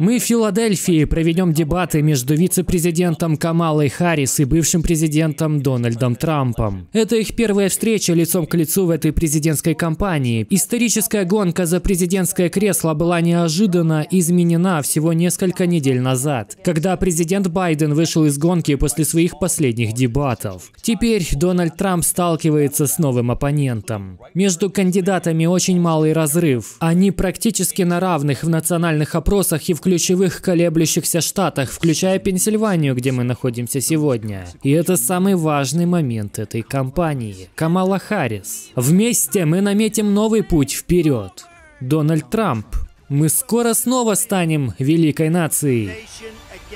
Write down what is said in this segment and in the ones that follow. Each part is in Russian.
Мы в Филадельфии проведем дебаты между вице-президентом Камалой Харрис и бывшим президентом Дональдом Трампом. Это их первая встреча лицом к лицу в этой президентской кампании. Историческая гонка за президентское кресло была неожиданно изменена всего несколько недель назад, когда президент Байден вышел из гонки после своих последних дебатов. Теперь Дональд Трамп сталкивается с новым оппонентом. Между кандидатами очень малый разрыв. Они практически на равных в национальных опросах и в ключевых колеблющихся штатах, включая Пенсильванию, где мы находимся сегодня. И это самый важный момент этой кампании. Камала Харрис. Вместе мы наметим новый путь вперед. Дональд Трамп. Мы скоро снова станем великой нацией.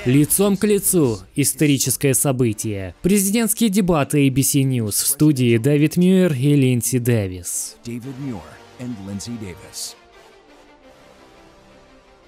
Лицом к лицу. Историческое событие. Президентские дебаты ABC News. В студии Дэвид Мюэр и Линдси Дэвис. Дэвид Мюэр и Линдси Дэвис.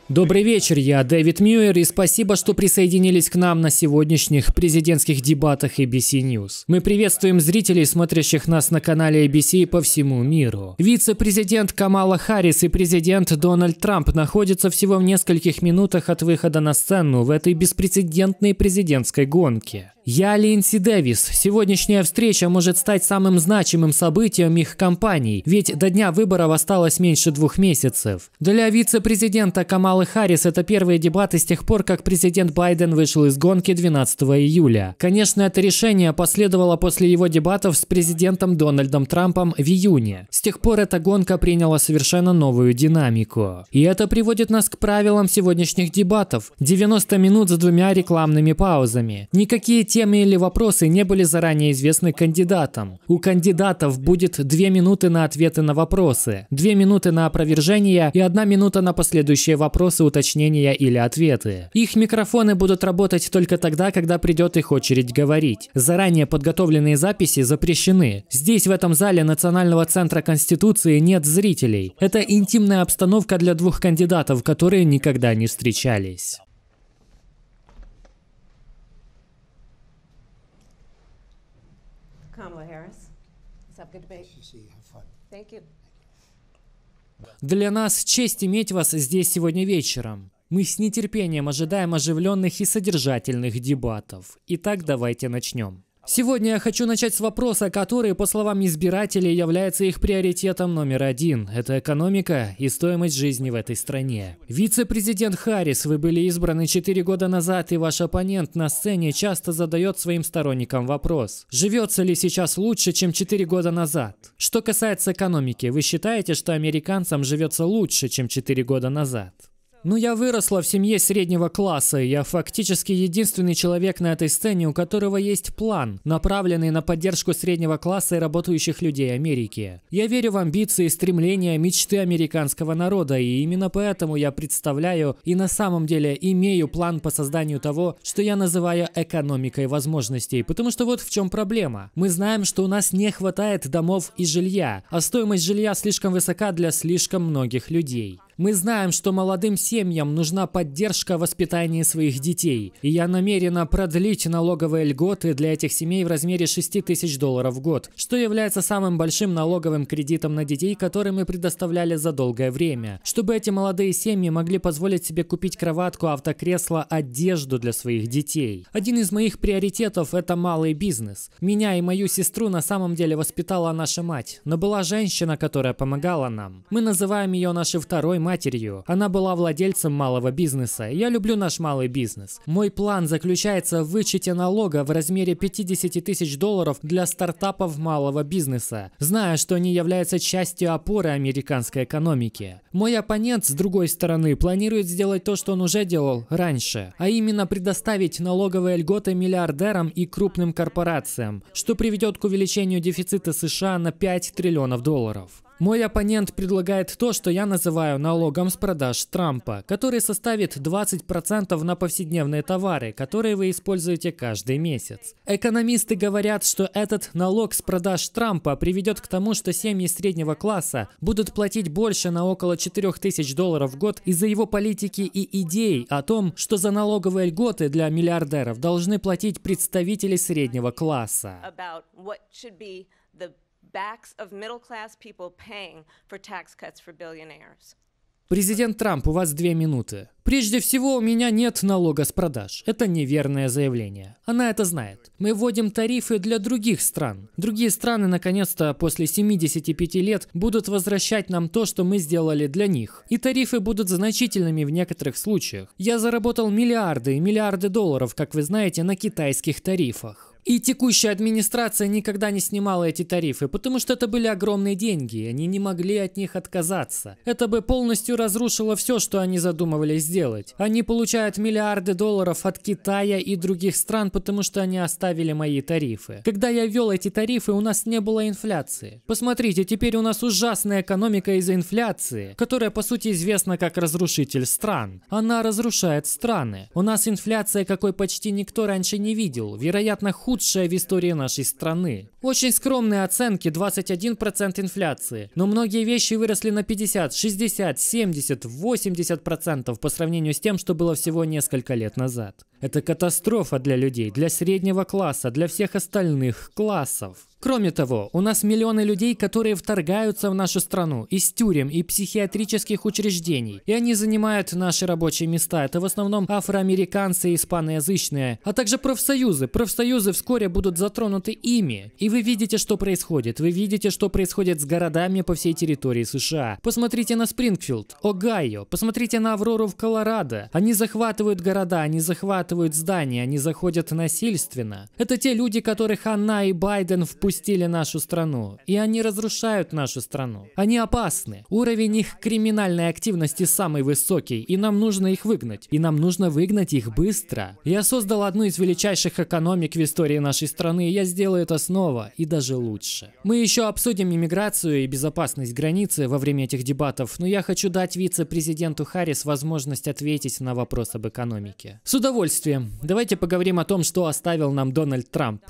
Добрый вечер, я Дэвид Мюэр, и спасибо, что присоединились к нам на сегодняшних президентских дебатах ABC News. Мы приветствуем зрителей, смотрящих нас на канале ABC по всему миру. Вице-президент Камала Харрис и президент Дональд Трамп находятся всего в нескольких минутах от выхода на сцену в этой беспрецедентной президентской гонке. Я Линдси Дэвис. Сегодняшняя встреча может стать самым значимым событием их кампании, ведь до дня выборов осталось меньше двух месяцев. Для вице-президента Камалы Харрис это первые дебаты с тех пор, как президент Байден вышел из гонки 12 июля. Конечно, это решение последовало после его дебатов с президентом Дональдом Трампом в июне. С тех пор эта гонка приняла совершенно новую динамику. И это приводит нас к правилам сегодняшних дебатов. 90 минут с двумя рекламными паузами. Никакие темы темы или вопросы не были заранее известны кандидатам. У кандидатов будет две минуты на ответы на вопросы, две минуты на опровержение и одна минута на последующие вопросы, уточнения или ответы. Их микрофоны будут работать только тогда, когда придет их очередь говорить. Заранее подготовленные записи запрещены. Здесь, в этом зале Национального центра Конституции, нет зрителей. Это интимная обстановка для двух кандидатов, которые никогда не встречались. Для нас честь иметь вас здесь сегодня вечером. Мы с нетерпением ожидаем оживленных и содержательных дебатов. Итак, давайте начнем. Сегодня я хочу начать с вопроса, который, по словам избирателей, является их приоритетом номер один. Это экономика и стоимость жизни в этой стране. Вице-президент Харрис, вы были избраны 4 года назад, и ваш оппонент на сцене часто задает своим сторонникам вопрос. Живется ли сейчас лучше, чем 4 года назад? Что касается экономики, вы считаете, что американцам живется лучше, чем 4 года назад? Но ну, я выросла в семье среднего класса, и я фактически единственный человек на этой сцене, у которого есть план, направленный на поддержку среднего класса и работающих людей Америки. Я верю в амбиции, и стремления, мечты американского народа, и именно поэтому я представляю и на самом деле имею план по созданию того, что я называю экономикой возможностей, потому что вот в чем проблема. Мы знаем, что у нас не хватает домов и жилья, а стоимость жилья слишком высока для слишком многих людей. Мы знаем, что молодым семьям нужна поддержка в воспитании своих детей, и я намерена продлить налоговые льготы для этих семей в размере 6 тысяч долларов в год, что является самым большим налоговым кредитом на детей, который мы предоставляли за долгое время, чтобы эти молодые семьи могли позволить себе купить кроватку, автокресло, одежду для своих детей. Один из моих приоритетов – это малый бизнес. Меня и мою сестру на самом деле воспитала наша мать, но была женщина, которая помогала нам. Мы называем ее нашей второй матерью. Она была владельцем малого бизнеса. Я люблю наш малый бизнес. Мой план заключается в вычете налога в размере 50 тысяч долларов для стартапов малого бизнеса, зная, что они являются частью опоры американской экономики. Мой оппонент, с другой стороны, планирует сделать то, что он уже делал раньше, а именно предоставить налоговые льготы миллиардерам и крупным корпорациям, что приведет к увеличению дефицита США на 5 триллионов долларов. Мой оппонент предлагает то, что я называю налогом с продаж Трампа, который составит 20% на повседневные товары, которые вы используете каждый месяц. Экономисты говорят, что этот налог с продаж Трампа приведет к тому, что семьи среднего класса будут платить больше на около 4000 долларов в год из-за его политики и идей о том, что за налоговые льготы для миллиардеров должны платить представители среднего класса backs of middle class people paying for tax cuts for billionaires. Президент Трамп, у вас две минуты. Прежде всего, у меня нет налога с продаж. Это неверное заявление. Она это знает. Мы вводим тарифы для других стран. Другие страны, наконец-то, после 75 лет будут возвращать нам то, что мы сделали для них. И тарифы будут значительными в некоторых случаях. Я заработал миллиарды и миллиарды долларов, как вы знаете, на китайских тарифах. И текущая администрация никогда не снимала эти тарифы, потому что это были огромные деньги, и они не могли от них отказаться. Это бы полностью разрушило все, что они задумывались сделать. Они получают миллиарды долларов от Китая и других стран, потому что они оставили мои тарифы. Когда я ввел эти тарифы, у нас не было инфляции. Посмотрите, теперь у нас ужасная экономика из-за инфляции, которая по сути известна как разрушитель стран. Она разрушает страны. У нас инфляция, какой почти никто раньше не видел, вероятно, хуже худшая в истории нашей страны. Очень скромные оценки 21% инфляции, но многие вещи выросли на 50, 60, 70, 80% по сравнению с тем, что было всего несколько лет назад. Это катастрофа для людей, для среднего класса, для всех остальных классов. Кроме того, у нас миллионы людей, которые вторгаются в нашу страну из тюрем и психиатрических учреждений. И они занимают наши рабочие места. Это в основном афроамериканцы и испаноязычные, а также профсоюзы. Профсоюзы вскоре будут затронуты ими. И вы видите, что происходит. Вы видите, что происходит с городами по всей территории США. Посмотрите на Спрингфилд, Огайо, посмотрите на Аврору в Колорадо. Они захватывают города, они захватывают захватывают здания, они заходят насильственно. Это те люди, которых она и Байден впустили в нашу страну. И они разрушают нашу страну. Они опасны. Уровень их криминальной активности самый высокий, и нам нужно их выгнать. И нам нужно выгнать их быстро. Я создал одну из величайших экономик в истории нашей страны, и я сделаю это снова, и даже лучше. Мы еще обсудим иммиграцию и безопасность границы во время этих дебатов, но я хочу дать вице-президенту Харрис возможность ответить на вопрос об экономике. С удовольствием приветствием. Давайте поговорим о том, что оставил нам Дональд Трамп.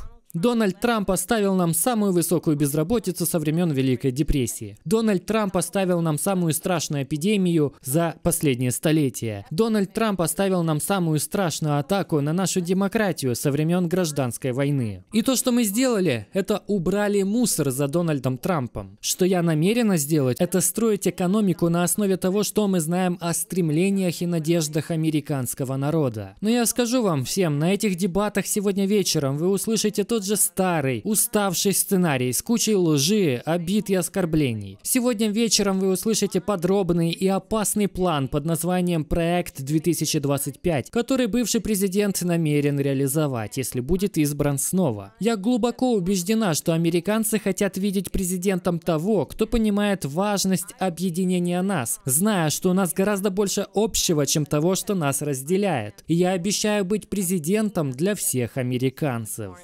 Дональд Трамп оставил нам самую высокую безработицу со времен Великой депрессии. Дональд Трамп оставил нам самую страшную эпидемию за последнее столетие. Дональд Трамп оставил нам самую страшную атаку на нашу демократию со времен гражданской войны. И то, что мы сделали, это убрали мусор за Дональдом Трампом. Что я намерена сделать, это строить экономику на основе того, что мы знаем о стремлениях и надеждах американского народа. Но я скажу вам всем, на этих дебатах сегодня вечером вы услышите тот же старый, уставший сценарий с кучей лжи, обид и оскорблений. Сегодня вечером вы услышите подробный и опасный план под названием «Проект 2025», который бывший президент намерен реализовать, если будет избран снова. Я глубоко убеждена, что американцы хотят видеть президентом того, кто понимает важность объединения нас, зная, что у нас гораздо больше общего, чем того, что нас разделяет. И я обещаю быть президентом для всех американцев.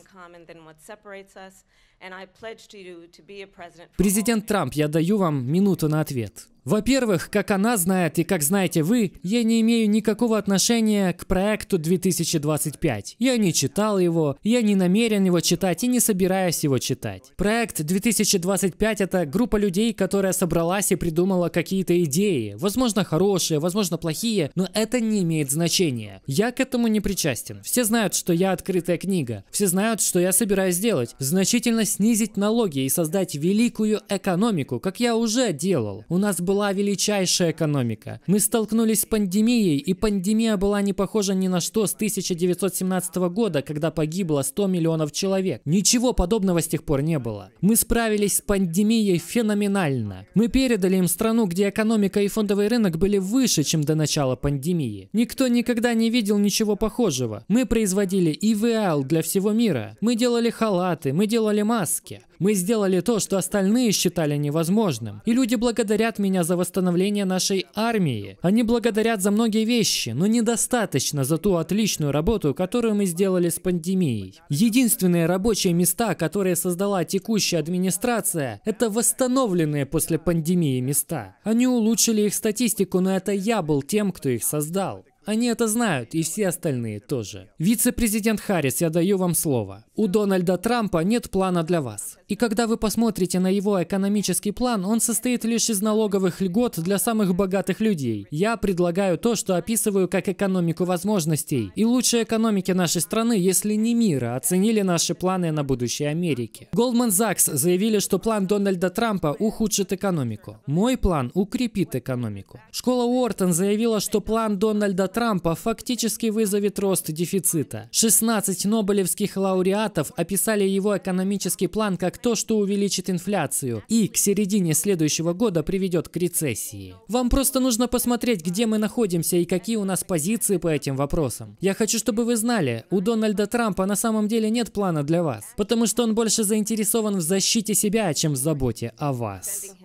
Президент Трамп, я даю вам минуту на ответ. Во-первых, как она знает и как знаете вы, я не имею никакого отношения к проекту 2025. Я не читал его, я не намерен его читать и не собираюсь его читать. Проект 2025 это группа людей, которая собралась и придумала какие-то идеи. Возможно хорошие, возможно плохие, но это не имеет значения. Я к этому не причастен. Все знают, что я открытая книга. Все знают, что я собираюсь сделать Значительно снизить налоги и создать великую экономику, как я уже делал. У нас был была величайшая экономика. Мы столкнулись с пандемией, и пандемия была не похожа ни на что с 1917 года, когда погибло 100 миллионов человек. Ничего подобного с тех пор не было. Мы справились с пандемией феноменально. Мы передали им страну, где экономика и фондовый рынок были выше, чем до начала пандемии. Никто никогда не видел ничего похожего. Мы производили ИВЛ для всего мира. Мы делали халаты, мы делали маски. Мы сделали то, что остальные считали невозможным. И люди благодарят меня за восстановление нашей армии. Они благодарят за многие вещи, но недостаточно за ту отличную работу, которую мы сделали с пандемией. Единственные рабочие места, которые создала текущая администрация, это восстановленные после пандемии места. Они улучшили их статистику, но это я был тем, кто их создал. Они это знают, и все остальные тоже. Вице-президент Харрис, я даю вам слово. У Дональда Трампа нет плана для вас. И когда вы посмотрите на его экономический план, он состоит лишь из налоговых льгот для самых богатых людей. Я предлагаю то, что описываю как экономику возможностей. И лучшие экономики нашей страны, если не мира, оценили наши планы на будущее Америки. Goldman Sachs заявили, что план Дональда Трампа ухудшит экономику. Мой план укрепит экономику. Школа Уортон заявила, что план Дональда Трампа фактически вызовет рост дефицита. 16 нобелевских лауреатов описали его экономический план как то, что увеличит инфляцию и к середине следующего года приведет к рецессии. Вам просто нужно посмотреть, где мы находимся и какие у нас позиции по этим вопросам. Я хочу, чтобы вы знали, у Дональда Трампа на самом деле нет плана для вас, потому что он больше заинтересован в защите себя, чем в заботе о вас.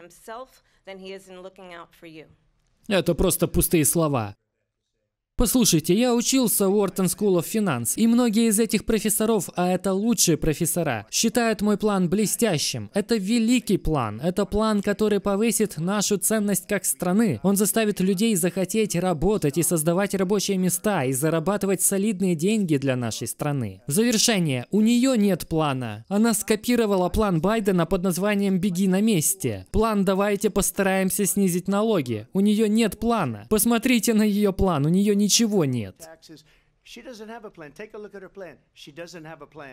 Это просто пустые слова. Послушайте, я учился в Уортон School of Finance, и многие из этих профессоров, а это лучшие профессора, считают мой план блестящим. Это великий план. Это план, который повысит нашу ценность как страны. Он заставит людей захотеть работать и создавать рабочие места, и зарабатывать солидные деньги для нашей страны. В завершение. У нее нет плана. Она скопировала план Байдена под названием «Беги на месте». План «Давайте постараемся снизить налоги». У нее нет плана. Посмотрите на ее план. У нее не ничего нет.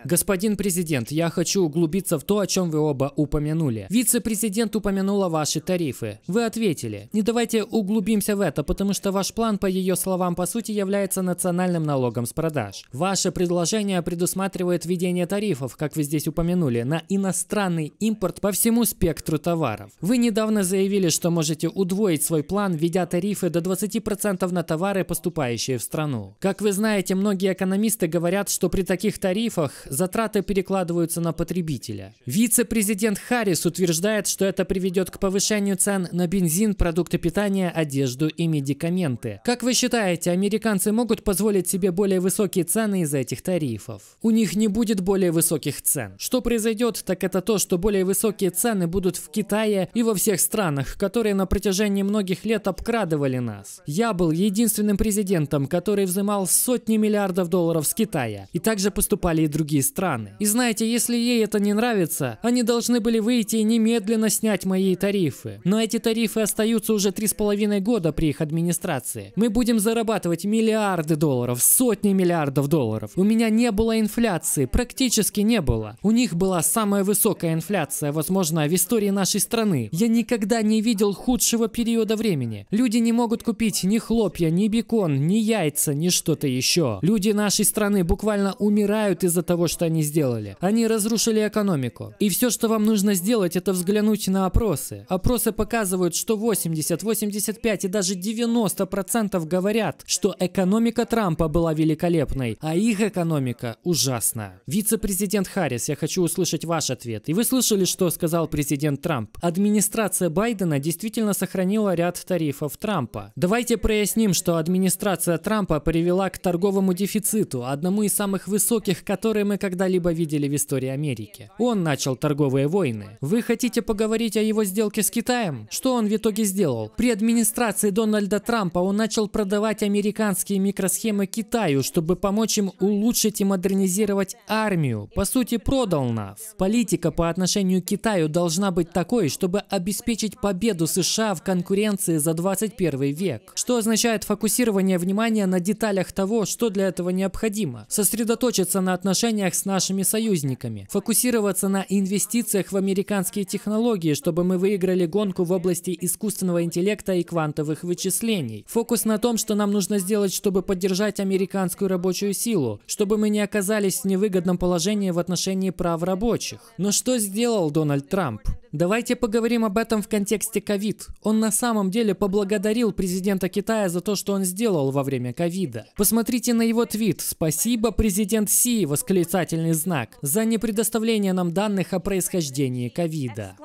Господин президент, я хочу углубиться в то, о чем вы оба упомянули. Вице-президент упомянула ваши тарифы. Вы ответили. Не давайте углубимся в это, потому что ваш план, по ее словам, по сути является национальным налогом с продаж. Ваше предложение предусматривает введение тарифов, как вы здесь упомянули, на иностранный импорт по всему спектру товаров. Вы недавно заявили, что можете удвоить свой план, введя тарифы до 20% на товары, поступающие в страну. Как вы знаете, кстати, многие экономисты говорят, что при таких тарифах затраты перекладываются на потребителя. Вице-президент Харрис утверждает, что это приведет к повышению цен на бензин, продукты питания, одежду и медикаменты. Как вы считаете, американцы могут позволить себе более высокие цены из-за этих тарифов? У них не будет более высоких цен. Что произойдет, так это то, что более высокие цены будут в Китае и во всех странах, которые на протяжении многих лет обкрадывали нас. Я был единственным президентом, который взымал сотни сотни миллиардов долларов с Китая. И также поступали и другие страны. И знаете, если ей это не нравится, они должны были выйти и немедленно снять мои тарифы. Но эти тарифы остаются уже три с половиной года при их администрации. Мы будем зарабатывать миллиарды долларов, сотни миллиардов долларов. У меня не было инфляции, практически не было. У них была самая высокая инфляция, возможно, в истории нашей страны. Я никогда не видел худшего периода времени. Люди не могут купить ни хлопья, ни бекон, ни яйца, ни что-то еще все. Люди нашей страны буквально умирают из-за того, что они сделали. Они разрушили экономику. И все, что вам нужно сделать, это взглянуть на опросы. Опросы показывают, что 80, 85 и даже 90% говорят, что экономика Трампа была великолепной, а их экономика ужасна. Вице-президент Харрис, я хочу услышать ваш ответ. И вы слышали, что сказал президент Трамп? Администрация Байдена действительно сохранила ряд тарифов Трампа. Давайте проясним, что администрация Трампа привела к торговым налоговому дефициту, одному из самых высоких, которые мы когда-либо видели в истории Америки. Он начал торговые войны. Вы хотите поговорить о его сделке с Китаем? Что он в итоге сделал? При администрации Дональда Трампа он начал продавать американские микросхемы Китаю, чтобы помочь им улучшить и модернизировать армию. По сути, продал нас. Политика по отношению к Китаю должна быть такой, чтобы обеспечить победу США в конкуренции за 21 век. Что означает фокусирование внимания на деталях того, что что для этого необходимо. Сосредоточиться на отношениях с нашими союзниками, фокусироваться на инвестициях в американские технологии, чтобы мы выиграли гонку в области искусственного интеллекта и квантовых вычислений. Фокус на том, что нам нужно сделать, чтобы поддержать американскую рабочую силу, чтобы мы не оказались в невыгодном положении в отношении прав рабочих. Но что сделал Дональд Трамп? Давайте поговорим об этом в контексте ковид. Он на самом деле поблагодарил президента Китая за то, что он сделал во время ковида. Посмотрите на его твит «Спасибо, президент Си!» восклицательный знак за непредоставление нам данных о происхождении ковида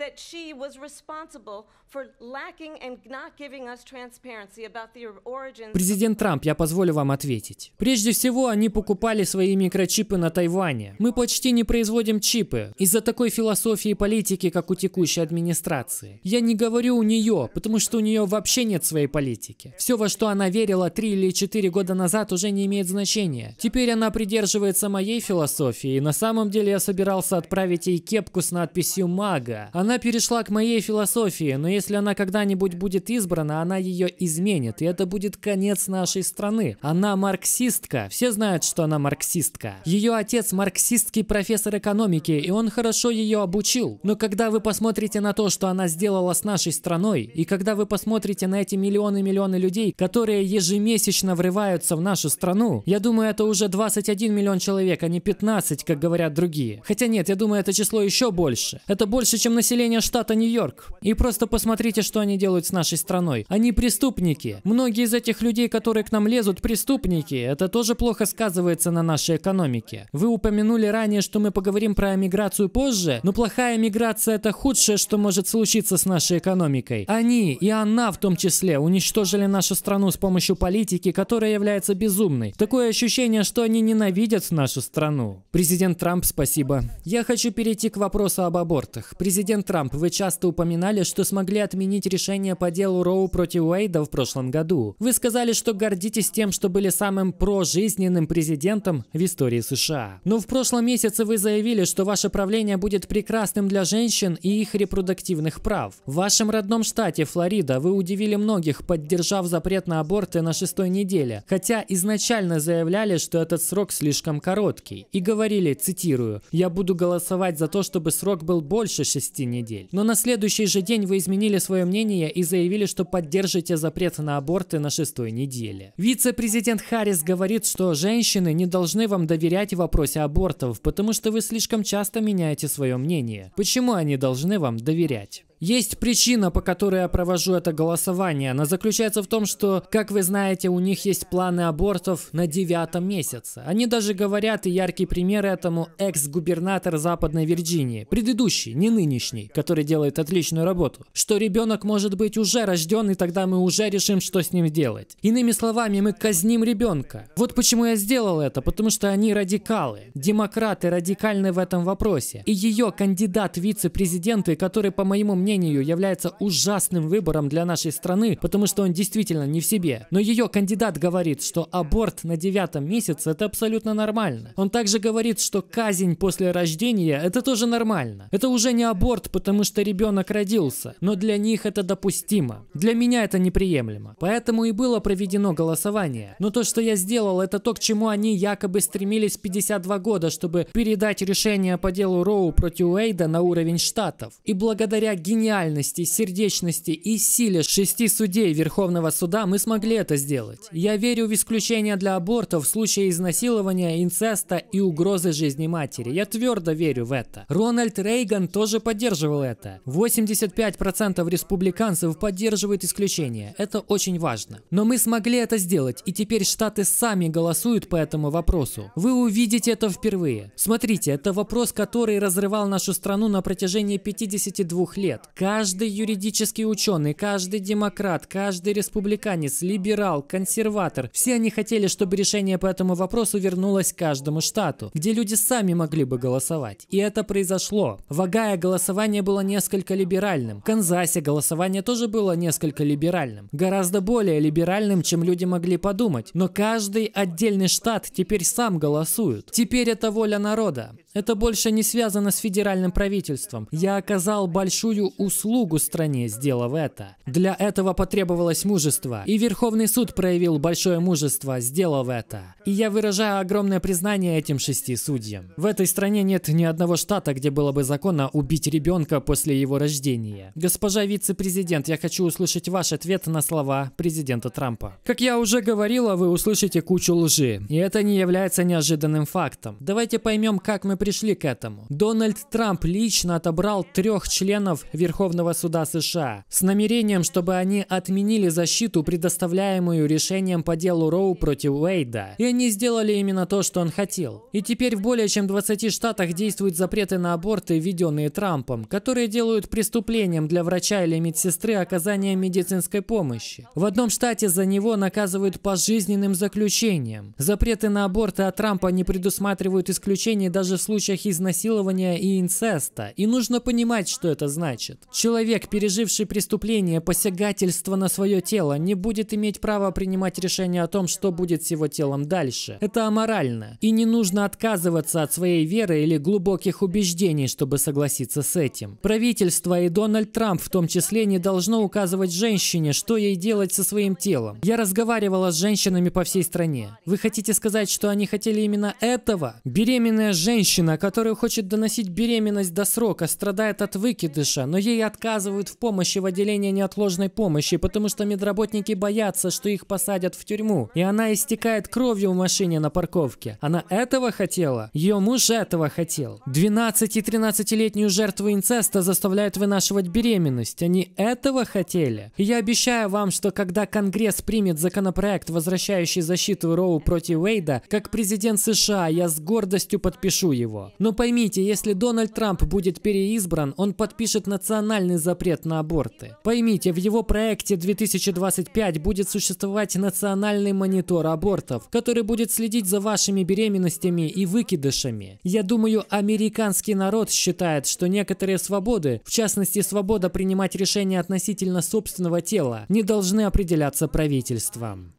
that she was responsible for lacking and not giving us transparency about the origins. Президент Трамп, я позволю вам ответить. Прежде всего, они покупали свои микрочипы на Тайване. Мы почти не производим чипы из-за такой философии политики, как у текущей администрации. Я не говорю у нее, потому что у нее вообще нет своей политики. Все, во что она верила три или четыре года назад, уже не имеет значения. Теперь она придерживается моей философии, и на самом деле я собирался отправить ей кепку с надписью «Мага». Она она перешла к моей философии, но если она когда-нибудь будет избрана, она ее изменит, и это будет конец нашей страны. Она марксистка. Все знают, что она марксистка. Ее отец марксистский профессор экономики, и он хорошо ее обучил. Но когда вы посмотрите на то, что она сделала с нашей страной, и когда вы посмотрите на эти миллионы миллионы людей, которые ежемесячно врываются в нашу страну, я думаю, это уже 21 миллион человек, а не 15, как говорят другие. Хотя нет, я думаю, это число еще больше. Это больше, чем население население штата Нью-Йорк. И просто посмотрите, что они делают с нашей страной. Они преступники. Многие из этих людей, которые к нам лезут, преступники. Это тоже плохо сказывается на нашей экономике. Вы упомянули ранее, что мы поговорим про миграцию позже, но плохая миграция – это худшее, что может случиться с нашей экономикой. Они, и она в том числе, уничтожили нашу страну с помощью политики, которая является безумной. Такое ощущение, что они ненавидят нашу страну. Президент Трамп, спасибо. Я хочу перейти к вопросу об абортах. Президент Трамп, вы часто упоминали, что смогли отменить решение по делу Роу против Уэйда в прошлом году. Вы сказали, что гордитесь тем, что были самым прожизненным президентом в истории США. Но в прошлом месяце вы заявили, что ваше правление будет прекрасным для женщин и их репродуктивных прав. В вашем родном штате Флорида вы удивили многих, поддержав запрет на аборты на шестой неделе, хотя изначально заявляли, что этот срок слишком короткий. И говорили, цитирую, «Я буду голосовать за то, чтобы срок был больше шести недель. Но на следующий же день вы изменили свое мнение и заявили, что поддержите запрет на аборты на шестой неделе. Вице-президент Харрис говорит, что женщины не должны вам доверять в вопросе абортов, потому что вы слишком часто меняете свое мнение. Почему они должны вам доверять? Есть причина, по которой я провожу это голосование. Она заключается в том, что, как вы знаете, у них есть планы абортов на девятом месяце. Они даже говорят, и яркий пример этому экс-губернатор Западной Вирджинии, предыдущий, не нынешний, который делает отличную работу, что ребенок может быть уже рожден, и тогда мы уже решим, что с ним делать. Иными словами, мы казним ребенка. Вот почему я сделал это, потому что они радикалы. Демократы радикальны в этом вопросе. И ее кандидат вице-президенты, который, по моему мнению, мнению, является ужасным выбором для нашей страны, потому что он действительно не в себе. Но ее кандидат говорит, что аборт на девятом месяце – это абсолютно нормально. Он также говорит, что казнь после рождения – это тоже нормально. Это уже не аборт, потому что ребенок родился. Но для них это допустимо. Для меня это неприемлемо. Поэтому и было проведено голосование. Но то, что я сделал, это то, к чему они якобы стремились 52 года, чтобы передать решение по делу Роу против Уэйда на уровень штатов. И благодаря генеральному гениальности, сердечности и силе шести судей Верховного суда мы смогли это сделать. Я верю в исключение для абортов в случае изнасилования, инцеста и угрозы жизни матери. Я твердо верю в это. Рональд Рейган тоже поддерживал это. 85% республиканцев поддерживают исключение. Это очень важно. Но мы смогли это сделать, и теперь штаты сами голосуют по этому вопросу. Вы увидите это впервые. Смотрите, это вопрос, который разрывал нашу страну на протяжении 52 лет. Каждый юридический ученый, каждый демократ, каждый республиканец, либерал, консерватор, все они хотели, чтобы решение по этому вопросу вернулось каждому штату, где люди сами могли бы голосовать. И это произошло. В Огайо голосование было несколько либеральным. В Канзасе голосование тоже было несколько либеральным. Гораздо более либеральным, чем люди могли подумать. Но каждый отдельный штат теперь сам голосует. Теперь это воля народа. Это больше не связано с федеральным правительством. Я оказал большую услугу стране, сделав это. Для этого потребовалось мужество, и Верховный суд проявил большое мужество, сделав это. И я выражаю огромное признание этим шести судьям. В этой стране нет ни одного штата, где было бы законно убить ребенка после его рождения. Госпожа вице-президент, я хочу услышать ваш ответ на слова президента Трампа. Как я уже говорила, вы услышите кучу лжи, и это не является неожиданным фактом. Давайте поймем, как мы пришли к этому. Дональд Трамп лично отобрал трех членов Верховного суда США с намерением, чтобы они отменили защиту, предоставляемую решением по делу Роу против Уэйда. И они сделали именно то, что он хотел. И теперь в более чем 20 штатах действуют запреты на аборты, введенные Трампом, которые делают преступлением для врача или медсестры оказание медицинской помощи. В одном штате за него наказывают пожизненным заключением. Запреты на аборты от Трампа не предусматривают исключения даже в случаях изнасилования и инцеста. И нужно понимать, что это значит ищет. Человек, переживший преступление, посягательство на свое тело, не будет иметь права принимать решение о том, что будет с его телом дальше. Это аморально. И не нужно отказываться от своей веры или глубоких убеждений, чтобы согласиться с этим. Правительство и Дональд Трамп в том числе не должно указывать женщине, что ей делать со своим телом. Я разговаривала с женщинами по всей стране. Вы хотите сказать, что они хотели именно этого? Беременная женщина, которая хочет доносить беременность до срока, страдает от выкидыша, но ей отказывают в помощи в отделении неотложной помощи, потому что медработники боятся, что их посадят в тюрьму. И она истекает кровью в машине на парковке. Она этого хотела? Ее муж этого хотел. 12 и 13-летнюю жертву инцеста заставляют вынашивать беременность. Они этого хотели? И я обещаю вам, что когда Конгресс примет законопроект, возвращающий защиту Роу против Уэйда, как президент США, я с гордостью подпишу его. Но поймите, если Дональд Трамп будет переизбран, он подпишет национальный национальный запрет на аборты. Поймите, в его проекте 2025 будет существовать национальный монитор абортов, который будет следить за вашими беременностями и выкидышами. Я думаю, американский народ считает, что некоторые свободы, в частности свобода принимать решения относительно собственного тела, не должны определяться правительством.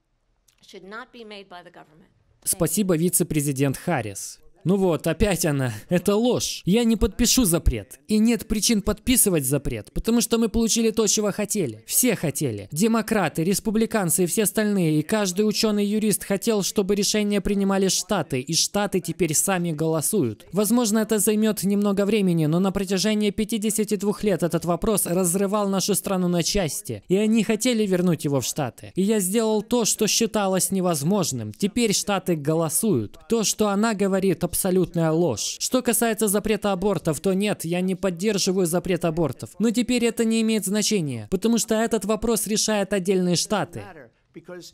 Спасибо, вице-президент Харрис. Ну вот, опять она. Это ложь. Я не подпишу запрет. И нет причин подписывать запрет, потому что мы получили то, чего хотели. Все хотели. Демократы, республиканцы и все остальные. И каждый ученый-юрист хотел, чтобы решения принимали штаты. И штаты теперь сами голосуют. Возможно, это займет немного времени, но на протяжении 52 лет этот вопрос разрывал нашу страну на части. И они хотели вернуть его в штаты. И я сделал то, что считалось невозможным. Теперь штаты голосуют. То, что она говорит о абсолютная ложь. Что касается запрета абортов, то нет, я не поддерживаю запрет абортов. Но теперь это не имеет значения, потому что этот вопрос решает отдельные штаты. because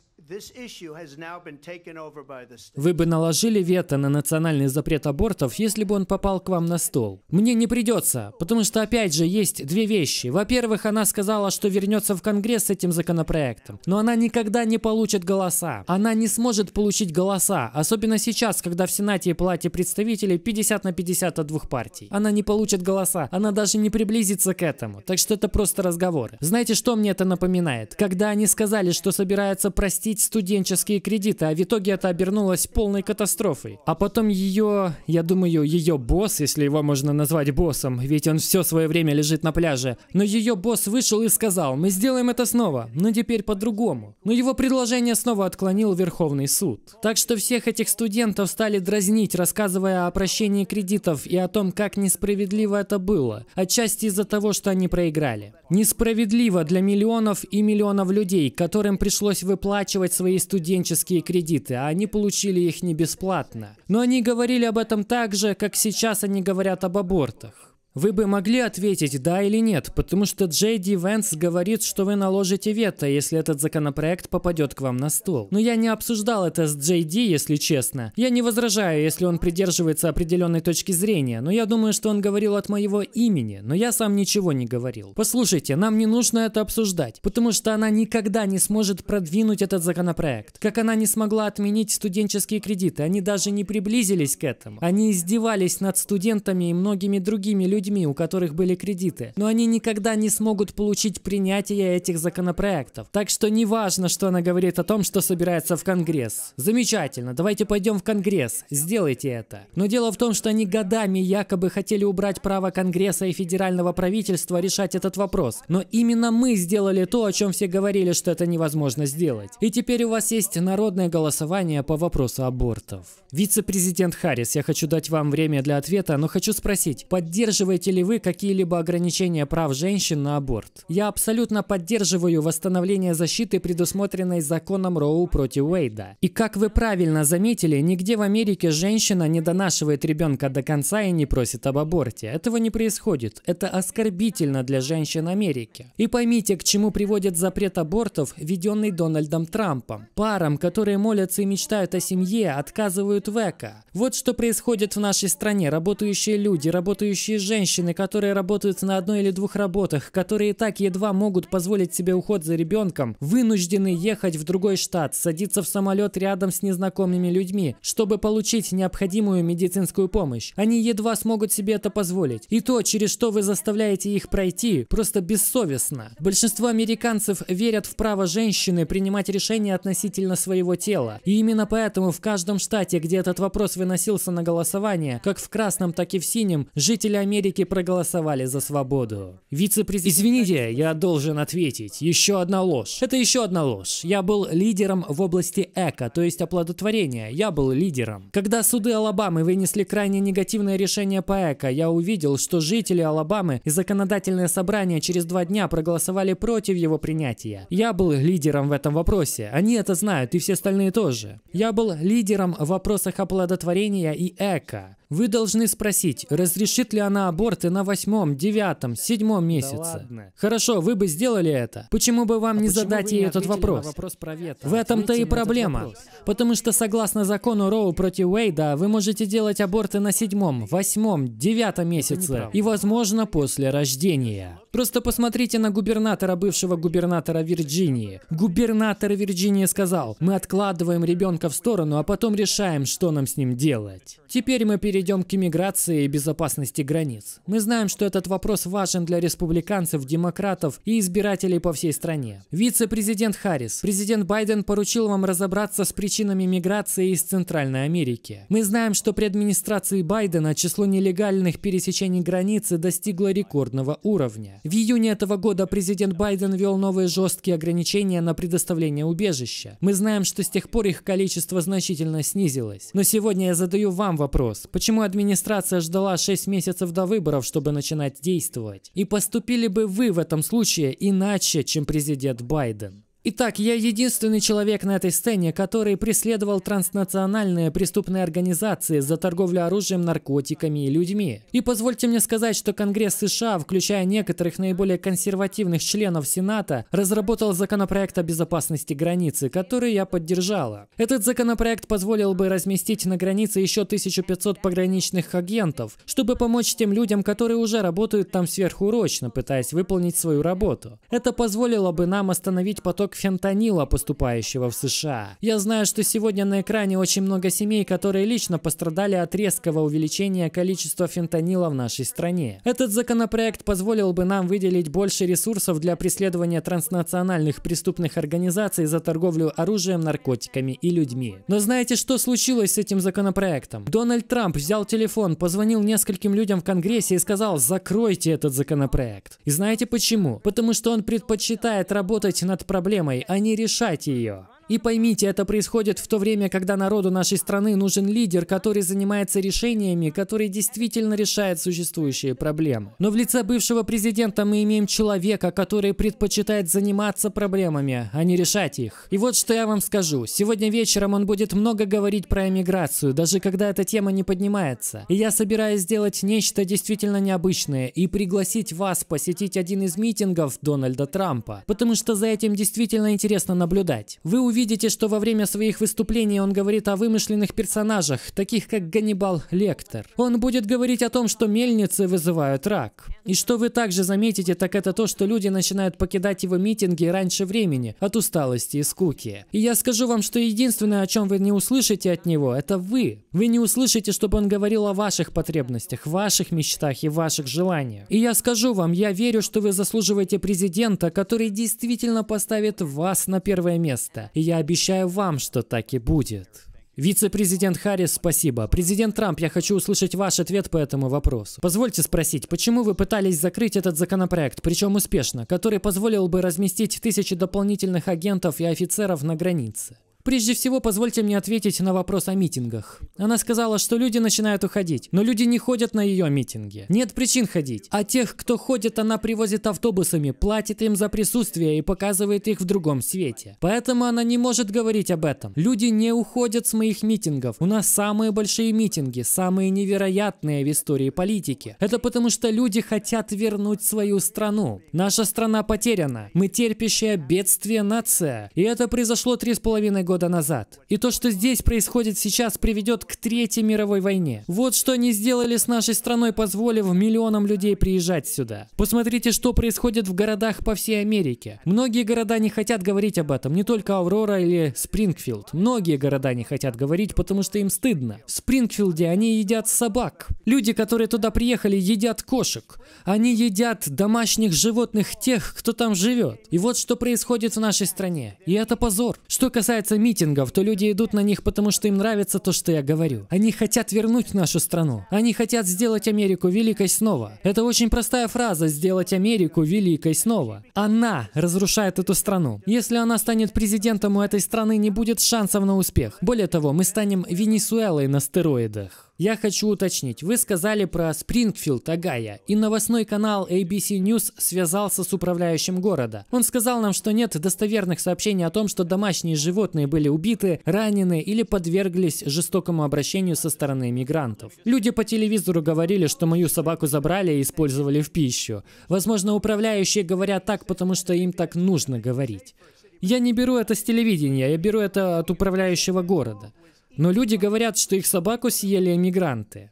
вы бы наложили вето на национальный запрет абортов, если бы он попал к вам на стол. Мне не придется, потому что опять же есть две вещи. Во-первых, она сказала, что вернется в Конгресс с этим законопроектом, но она никогда не получит голоса. Она не сможет получить голоса, особенно сейчас, когда в Сенате и Палате представителей 50 на 50 от двух партий. Она не получит голоса, она даже не приблизится к этому, так что это просто разговоры. Знаете, что мне это напоминает? Когда они сказали, что собираются простить платить студенческие кредиты, а в итоге это обернулось полной катастрофой. А потом ее, я думаю, ее босс, если его можно назвать боссом, ведь он все свое время лежит на пляже, но ее босс вышел и сказал, мы сделаем это снова, но теперь по-другому. Но его предложение снова отклонил Верховный суд. Так что всех этих студентов стали дразнить, рассказывая о прощении кредитов и о том, как несправедливо это было, отчасти из-за того, что они проиграли. Несправедливо для миллионов и миллионов людей, которым пришлось выплачивать выплачивать свои студенческие кредиты, а они получили их не бесплатно. Но они говорили об этом так же, как сейчас они говорят об абортах. Вы бы могли ответить «да» или «нет», потому что Джей Ди Венс говорит, что вы наложите вето, если этот законопроект попадет к вам на стол. Но я не обсуждал это с Джей Ди, если честно. Я не возражаю, если он придерживается определенной точки зрения, но я думаю, что он говорил от моего имени, но я сам ничего не говорил. Послушайте, нам не нужно это обсуждать, потому что она никогда не сможет продвинуть этот законопроект. Как она не смогла отменить студенческие кредиты, они даже не приблизились к этому. Они издевались над студентами и многими другими людьми, людьми, у которых были кредиты, но они никогда не смогут получить принятие этих законопроектов. Так что не важно, что она говорит о том, что собирается в Конгресс. Замечательно, давайте пойдем в Конгресс, сделайте это. Но дело в том, что они годами якобы хотели убрать право Конгресса и федерального правительства решать этот вопрос. Но именно мы сделали то, о чем все говорили, что это невозможно сделать. И теперь у вас есть народное голосование по вопросу абортов. Вице-президент Харрис, я хочу дать вам время для ответа, но хочу спросить, поддерживаете ли вы какие-либо ограничения прав женщин на аборт? Я абсолютно поддерживаю восстановление защиты, предусмотренной законом Роу против Уэйда. И как вы правильно заметили, нигде в Америке женщина не донашивает ребенка до конца и не просит об аборте. Этого не происходит. Это оскорбительно для женщин Америки. И поймите, к чему приводит запрет абортов, введенный Дональдом Трампом. Парам, которые молятся и мечтают о семье, отказывают делают века. Вот что происходит в нашей стране. Работающие люди, работающие женщины, которые работают на одной или двух работах, которые и так едва могут позволить себе уход за ребенком, вынуждены ехать в другой штат, садиться в самолет рядом с незнакомыми людьми, чтобы получить необходимую медицинскую помощь. Они едва смогут себе это позволить. И то, через что вы заставляете их пройти, просто бессовестно. Большинство американцев верят в право женщины принимать решения относительно своего тела. И именно поэтому в каждом штате, где этот вопрос выносился на голосование, как в красном, так и в синем, жители Америки проголосовали за свободу. Вице-президент... Извините, я должен ответить. Еще одна ложь. Это еще одна ложь. Я был лидером в области эко, то есть оплодотворения. Я был лидером. Когда суды Алабамы вынесли крайне негативное решение по эко, я увидел, что жители Алабамы и законодательное собрание через два дня проголосовали против его принятия. Я был лидером в этом вопросе. Они это знают, и все остальные тоже. Я был лидером в вопросе вопросах оплодотворения и эко, вы должны спросить, разрешит ли она аборты на восьмом, девятом, седьмом месяце. Да Хорошо, вы бы сделали это. Почему бы вам а не задать ей не этот вопрос? вопрос про вето? В этом-то и проблема. Потому что согласно закону Роу против Уэйда, вы можете делать аборты на седьмом, восьмом, девятом месяце и, возможно, после рождения. Просто посмотрите на губернатора, бывшего губернатора Вирджинии. Губернатор Вирджинии сказал, мы откладываем ребенка в сторону, а потом решаем, что нам с ним делать. Теперь мы перейдем перейдем к иммиграции и безопасности границ. Мы знаем, что этот вопрос важен для республиканцев, демократов и избирателей по всей стране. Вице-президент Харрис, президент Байден поручил вам разобраться с причинами миграции из Центральной Америки. Мы знаем, что при администрации Байдена число нелегальных пересечений границы достигло рекордного уровня. В июне этого года президент Байден ввел новые жесткие ограничения на предоставление убежища. Мы знаем, что с тех пор их количество значительно снизилось. Но сегодня я задаю вам вопрос. Почему Почему администрация ждала 6 месяцев до выборов, чтобы начинать действовать? И поступили бы вы в этом случае иначе, чем президент Байден? Итак, я единственный человек на этой сцене, который преследовал транснациональные преступные организации за торговлю оружием, наркотиками и людьми. И позвольте мне сказать, что Конгресс США, включая некоторых наиболее консервативных членов Сената, разработал законопроект о безопасности границы, который я поддержала. Этот законопроект позволил бы разместить на границе еще 1500 пограничных агентов, чтобы помочь тем людям, которые уже работают там сверхурочно, пытаясь выполнить свою работу. Это позволило бы нам остановить поток фентанила, поступающего в США. Я знаю, что сегодня на экране очень много семей, которые лично пострадали от резкого увеличения количества фентанила в нашей стране. Этот законопроект позволил бы нам выделить больше ресурсов для преследования транснациональных преступных организаций за торговлю оружием, наркотиками и людьми. Но знаете, что случилось с этим законопроектом? Дональд Трамп взял телефон, позвонил нескольким людям в Конгрессе и сказал «закройте этот законопроект». И знаете почему? Потому что он предпочитает работать над проблемой проблемой, а не решать ее. И поймите, это происходит в то время, когда народу нашей страны нужен лидер, который занимается решениями, который действительно решает существующие проблемы. Но в лице бывшего президента мы имеем человека, который предпочитает заниматься проблемами, а не решать их. И вот что я вам скажу. Сегодня вечером он будет много говорить про эмиграцию, даже когда эта тема не поднимается. И я собираюсь сделать нечто действительно необычное и пригласить вас посетить один из митингов Дональда Трампа, потому что за этим действительно интересно наблюдать. Вы увидите увидите, что во время своих выступлений он говорит о вымышленных персонажах, таких как Ганнибал Лектор. Он будет говорить о том, что мельницы вызывают рак. И что вы также заметите, так это то, что люди начинают покидать его митинги раньше времени, от усталости и скуки. И я скажу вам, что единственное, о чем вы не услышите от него, это вы. Вы не услышите, чтобы он говорил о ваших потребностях, ваших мечтах и ваших желаниях. И я скажу вам, я верю, что вы заслуживаете президента, который действительно поставит вас на первое место. И я обещаю вам, что так и будет. Вице-президент Харрис, спасибо. Президент Трамп, я хочу услышать ваш ответ по этому вопросу. Позвольте спросить, почему вы пытались закрыть этот законопроект, причем успешно, который позволил бы разместить тысячи дополнительных агентов и офицеров на границе? Прежде всего, позвольте мне ответить на вопрос о митингах. Она сказала, что люди начинают уходить, но люди не ходят на ее митинги. Нет причин ходить. А тех, кто ходит, она привозит автобусами, платит им за присутствие и показывает их в другом свете. Поэтому она не может говорить об этом. Люди не уходят с моих митингов. У нас самые большие митинги, самые невероятные в истории политики. Это потому, что люди хотят вернуть свою страну. Наша страна потеряна. Мы терпящая бедствие нация. И это произошло три с половиной года года назад. И то, что здесь происходит сейчас, приведет к Третьей мировой войне. Вот что они сделали с нашей страной, позволив миллионам людей приезжать сюда. Посмотрите, что происходит в городах по всей Америке. Многие города не хотят говорить об этом, не только Аврора или Спрингфилд. Многие города не хотят говорить, потому что им стыдно. В Спрингфилде они едят собак. Люди, которые туда приехали, едят кошек. Они едят домашних животных тех, кто там живет. И вот что происходит в нашей стране. И это позор. Что касается митингов, то люди идут на них, потому что им нравится то, что я говорю. Они хотят вернуть нашу страну. Они хотят сделать Америку великой снова. Это очень простая фраза «сделать Америку великой снова». Она разрушает эту страну. Если она станет президентом у этой страны, не будет шансов на успех. Более того, мы станем Венесуэлой на стероидах. Я хочу уточнить, вы сказали про Спрингфилд, Агая, и новостной канал ABC News связался с управляющим города. Он сказал нам, что нет достоверных сообщений о том, что домашние животные были убиты, ранены или подверглись жестокому обращению со стороны мигрантов. Люди по телевизору говорили, что мою собаку забрали и использовали в пищу. Возможно, управляющие говорят так, потому что им так нужно говорить. Я не беру это с телевидения, я беру это от управляющего города. Но люди говорят, что их собаку съели эмигранты.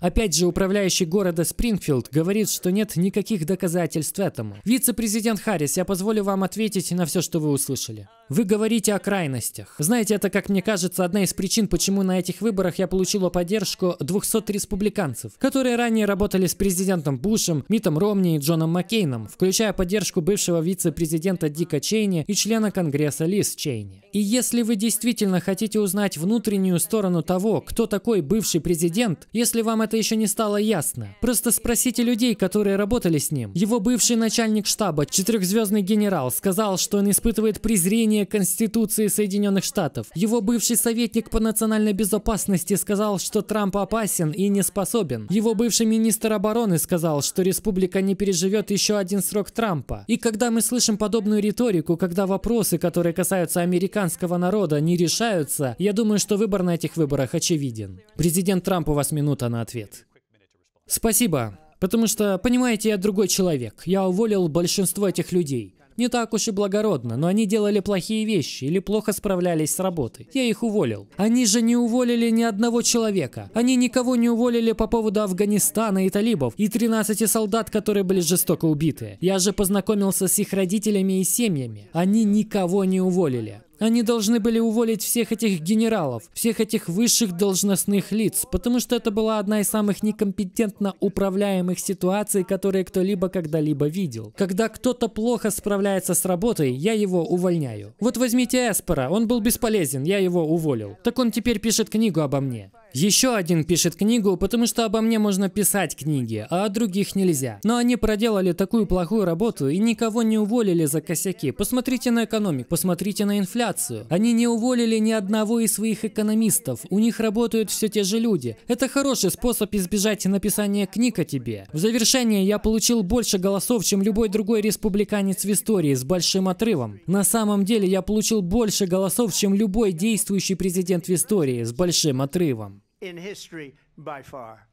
Опять же, управляющий города Спрингфилд говорит, что нет никаких доказательств этому. Вице-президент Харрис, я позволю вам ответить на все, что вы услышали. Вы говорите о крайностях. Знаете, это, как мне кажется, одна из причин, почему на этих выборах я получила поддержку 200 республиканцев, которые ранее работали с президентом Бушем, Митом Ромни и Джоном Маккейном, включая поддержку бывшего вице-президента Дика Чейни и члена Конгресса Лиз Чейни. И если вы действительно хотите узнать внутреннюю сторону того, кто такой бывший президент, если вам это еще не стало ясно, просто спросите людей, которые работали с ним. Его бывший начальник штаба, четырехзвездный генерал, сказал, что он испытывает презрение изменение Конституции Соединенных Штатов. Его бывший советник по национальной безопасности сказал, что Трамп опасен и не способен. Его бывший министр обороны сказал, что республика не переживет еще один срок Трампа. И когда мы слышим подобную риторику, когда вопросы, которые касаются американского народа, не решаются, я думаю, что выбор на этих выборах очевиден. Президент Трамп, у вас минута на ответ. Спасибо. Потому что, понимаете, я другой человек. Я уволил большинство этих людей. Не так уж и благородно, но они делали плохие вещи или плохо справлялись с работой. Я их уволил. Они же не уволили ни одного человека. Они никого не уволили по поводу Афганистана и талибов, и 13 солдат, которые были жестоко убиты. Я же познакомился с их родителями и семьями. Они никого не уволили. Они должны были уволить всех этих генералов, всех этих высших должностных лиц, потому что это была одна из самых некомпетентно управляемых ситуаций, которые кто-либо когда-либо видел. Когда кто-то плохо справляется с работой, я его увольняю. Вот возьмите Эспера, он был бесполезен, я его уволил. Так он теперь пишет книгу обо мне. Еще один пишет книгу, потому что обо мне можно писать книги, а о других нельзя. Но они проделали такую плохую работу и никого не уволили за косяки. Посмотрите на экономику, посмотрите на инфляцию. Они не уволили ни одного из своих экономистов. У них работают все те же люди. Это хороший способ избежать написания книг о тебе. В завершение я получил больше голосов, чем любой другой республиканец в истории с большим отрывом. На самом деле я получил больше голосов, чем любой действующий президент в истории с большим отрывом. in history by far.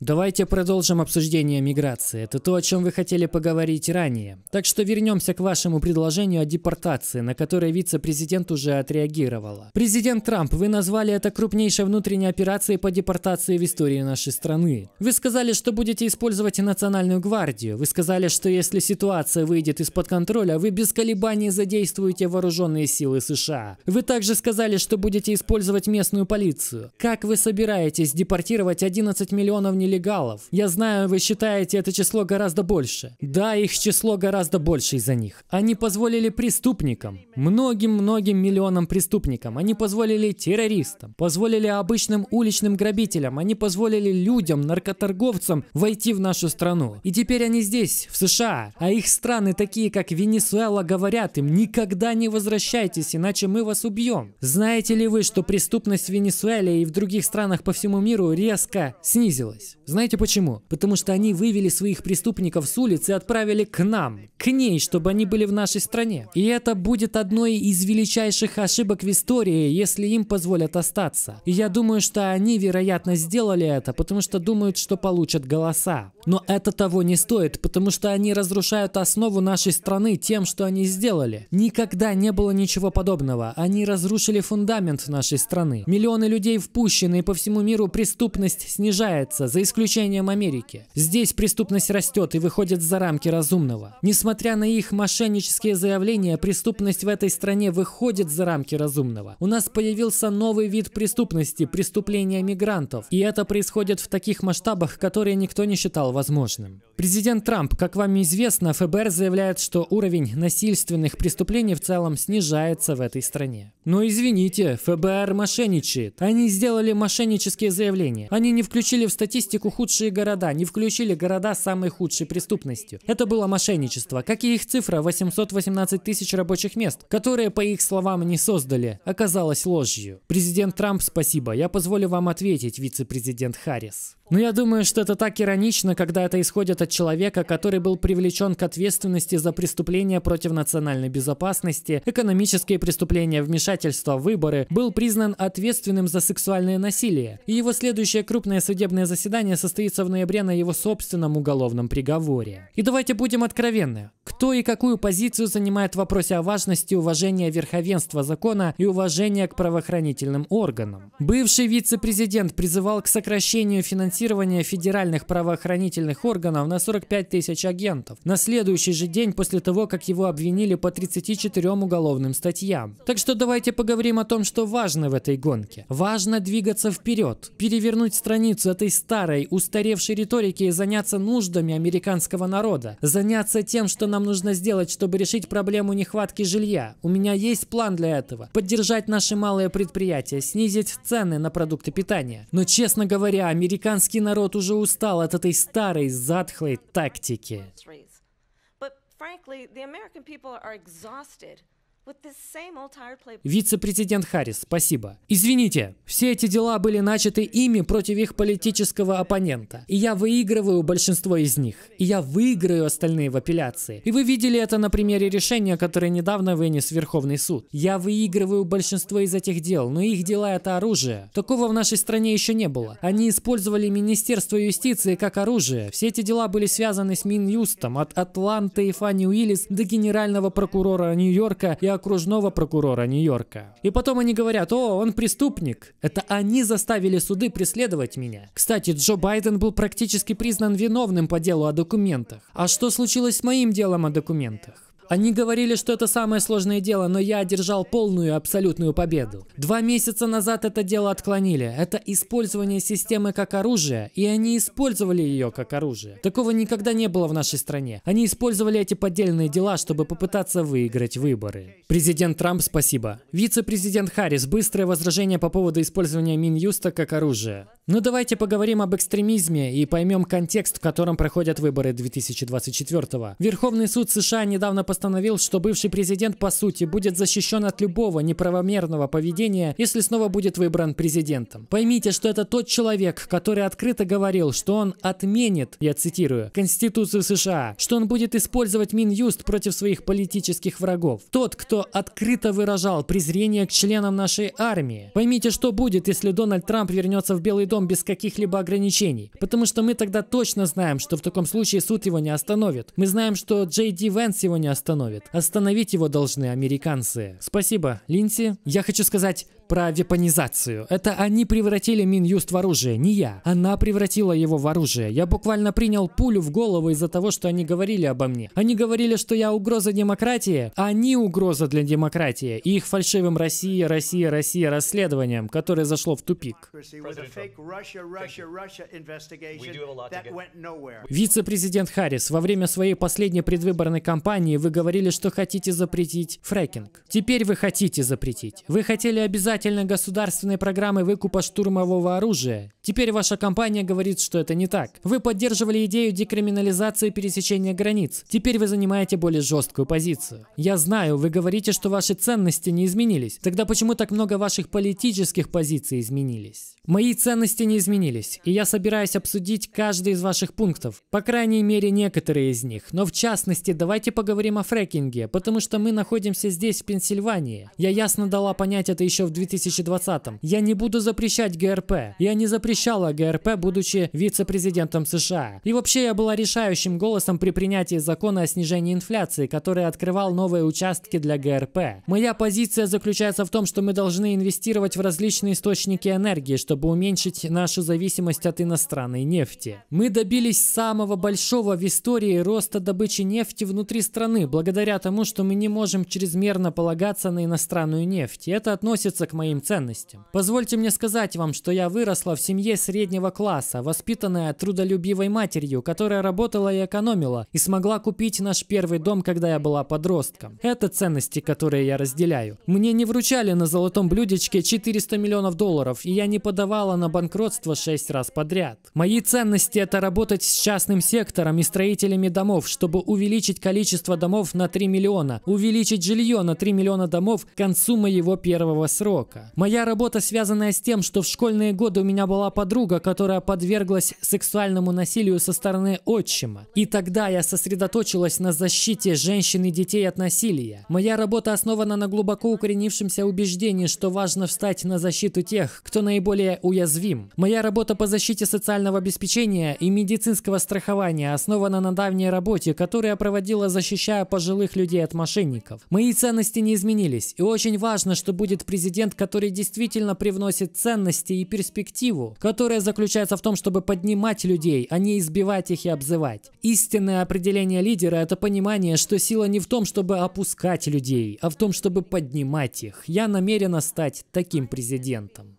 Давайте продолжим обсуждение миграции. Это то, о чем вы хотели поговорить ранее. Так что вернемся к вашему предложению о депортации, на которое вице-президент уже отреагировала. Президент Трамп, вы назвали это крупнейшей внутренней операцией по депортации в истории нашей страны. Вы сказали, что будете использовать Национальную гвардию. Вы сказали, что если ситуация выйдет из-под контроля, вы без колебаний задействуете вооруженные силы США. Вы также сказали, что будете использовать местную полицию. Как вы собираетесь депортировать 11 миллионов нелегалов. Я знаю, вы считаете это число гораздо больше. Да, их число гораздо больше из-за них. Они позволили преступникам, многим-многим миллионам преступникам. Они позволили террористам, позволили обычным уличным грабителям, они позволили людям, наркоторговцам войти в нашу страну. И теперь они здесь, в США. А их страны, такие как Венесуэла, говорят им, никогда не возвращайтесь, иначе мы вас убьем. Знаете ли вы, что преступность в Венесуэле и в других странах по всему миру резко снизилась? Знаете почему? Потому что они вывели своих преступников с улиц и отправили к нам, к ней, чтобы они были в нашей стране. И это будет одной из величайших ошибок в истории, если им позволят остаться. И я думаю, что они, вероятно, сделали это, потому что думают, что получат голоса. Но это того не стоит, потому что они разрушают основу нашей страны тем, что они сделали. Никогда не было ничего подобного. Они разрушили фундамент нашей страны. Миллионы людей впущены, и по всему миру преступность снижается, за исключением исключением Америки. Здесь преступность растет и выходит за рамки разумного. Несмотря на их мошеннические заявления, преступность в этой стране выходит за рамки разумного. У нас появился новый вид преступности – преступления мигрантов. И это происходит в таких масштабах, которые никто не считал возможным. Президент Трамп, как вам известно, ФБР заявляет, что уровень насильственных преступлений в целом снижается в этой стране. Но извините, ФБР мошенничает. Они сделали мошеннические заявления. Они не включили в статистику заметку «Худшие города» не включили города с самой худшей преступностью. Это было мошенничество, как и их цифра 818 тысяч рабочих мест, которые, по их словам, не создали, оказалась ложью. Президент Трамп, спасибо, я позволю вам ответить, вице-президент Харрис. Но я думаю, что это так иронично, когда это исходит от человека, который был привлечен к ответственности за преступления против национальной безопасности, экономические преступления, вмешательство в выборы, был признан ответственным за сексуальное насилие. И его следующее крупное судебное заседание состоится в ноябре на его собственном уголовном приговоре. И давайте будем откровенны. Кто и какую позицию занимает в вопросе о важности уважения верховенства закона и уважения к правоохранительным органам? Бывший вице-президент призывал к сокращению финансирования финансирования федеральных правоохранительных органов на 45 тысяч агентов на следующий же день после того, как его обвинили по 34 уголовным статьям. Так что давайте поговорим о том, что важно в этой гонке. Важно двигаться вперед, перевернуть страницу этой старой, устаревшей риторики и заняться нуждами американского народа. Заняться тем, что нам нужно сделать, чтобы решить проблему нехватки жилья. У меня есть план для этого. Поддержать наши малые предприятия, снизить цены на продукты питания. Но честно говоря, американцы Британский народ уже устал от этой старой, затхлой тактики. Вице-президент Харрис, спасибо. Извините, все эти дела были начаты ими против их политического оппонента. И я выигрываю большинство из них. И я выиграю остальные в апелляции. И вы видели это на примере решения, которое недавно вынес Верховный суд. Я выигрываю большинство из этих дел, но их дела это оружие. Такого в нашей стране еще не было. Они использовали Министерство юстиции как оружие. Все эти дела были связаны с Минюстом, от Атланты и Фанни Уиллис до генерального прокурора Нью-Йорка и окружного прокурора Нью-Йорка. И потом они говорят, о, он преступник. Это они заставили суды преследовать меня. Кстати, Джо Байден был практически признан виновным по делу о документах. А что случилось с моим делом о документах? Они говорили, что это самое сложное дело, но я одержал полную абсолютную победу. Два месяца назад это дело отклонили. Это использование системы как оружие, и они использовали ее как оружие. Такого никогда не было в нашей стране. Они использовали эти поддельные дела, чтобы попытаться выиграть выборы. Президент Трамп, спасибо. Вице-президент Харрис, быстрое возражение по поводу использования Минюста как оружия. Ну давайте поговорим об экстремизме и поймем контекст, в котором проходят выборы 2024 -го. Верховный суд США недавно посмотрел постановил, что бывший президент по сути будет защищен от любого неправомерного поведения, если снова будет выбран президентом. Поймите, что это тот человек, который открыто говорил, что он отменит, я цитирую, Конституцию США, что он будет использовать Минюст против своих политических врагов. Тот, кто открыто выражал презрение к членам нашей армии. Поймите, что будет, если Дональд Трамп вернется в Белый дом без каких-либо ограничений. Потому что мы тогда точно знаем, что в таком случае суд его не остановит. Мы знаем, что Джей Ди Венс его не остановит остановит. Остановить его должны американцы. Спасибо, Линси. Я хочу сказать, про вепонизацию. Это они превратили Минюст в оружие, не я. Она превратила его в оружие. Я буквально принял пулю в голову из-за того, что они говорили обо мне. Они говорили, что я угроза демократии, а они угроза для демократии. И их фальшивым Россия, Россия, Россия расследованием, которое зашло в тупик. Вице-президент Харрис, во время своей последней предвыборной кампании вы говорили, что хотите запретить фрекинг. Теперь вы хотите запретить. Вы хотели обязательно касательно государственной программы выкупа штурмового оружия. Теперь ваша компания говорит, что это не так. Вы поддерживали идею декриминализации пересечения границ. Теперь вы занимаете более жесткую позицию. Я знаю, вы говорите, что ваши ценности не изменились. Тогда почему так много ваших политических позиций изменились? Мои ценности не изменились, и я собираюсь обсудить каждый из ваших пунктов. По крайней мере, некоторые из них. Но в частности, давайте поговорим о фрекинге, потому что мы находимся здесь, в Пенсильвании. Я ясно дала понять это еще в 2000 2020. Я не буду запрещать ГРП. Я не запрещала ГРП, будучи вице-президентом США. И вообще я была решающим голосом при принятии закона о снижении инфляции, который открывал новые участки для ГРП. Моя позиция заключается в том, что мы должны инвестировать в различные источники энергии, чтобы уменьшить нашу зависимость от иностранной нефти. Мы добились самого большого в истории роста добычи нефти внутри страны, благодаря тому, что мы не можем чрезмерно полагаться на иностранную нефть. Это относится к моим ценностям. Позвольте мне сказать вам, что я выросла в семье среднего класса, воспитанная трудолюбивой матерью, которая работала и экономила, и смогла купить наш первый дом, когда я была подростком. Это ценности, которые я разделяю. Мне не вручали на золотом блюдечке 400 миллионов долларов, и я не подавала на банкротство 6 раз подряд. Мои ценности – это работать с частным сектором и строителями домов, чтобы увеличить количество домов на 3 миллиона, увеличить жилье на 3 миллиона домов к концу моего первого срока срока. Моя работа, связанная с тем, что в школьные годы у меня была подруга, которая подверглась сексуальному насилию со стороны отчима. И тогда я сосредоточилась на защите женщин и детей от насилия. Моя работа основана на глубоко укоренившемся убеждении, что важно встать на защиту тех, кто наиболее уязвим. Моя работа по защите социального обеспечения и медицинского страхования основана на давней работе, которую я проводила, защищая пожилых людей от мошенников. Мои ценности не изменились, и очень важно, что будет президент, который действительно привносит ценности и перспективу, которая заключается в том, чтобы поднимать людей, а не избивать их и обзывать. Истинное определение лидера – это понимание, что сила не в том, чтобы опускать людей, а в том, чтобы поднимать их. Я намерена стать таким президентом.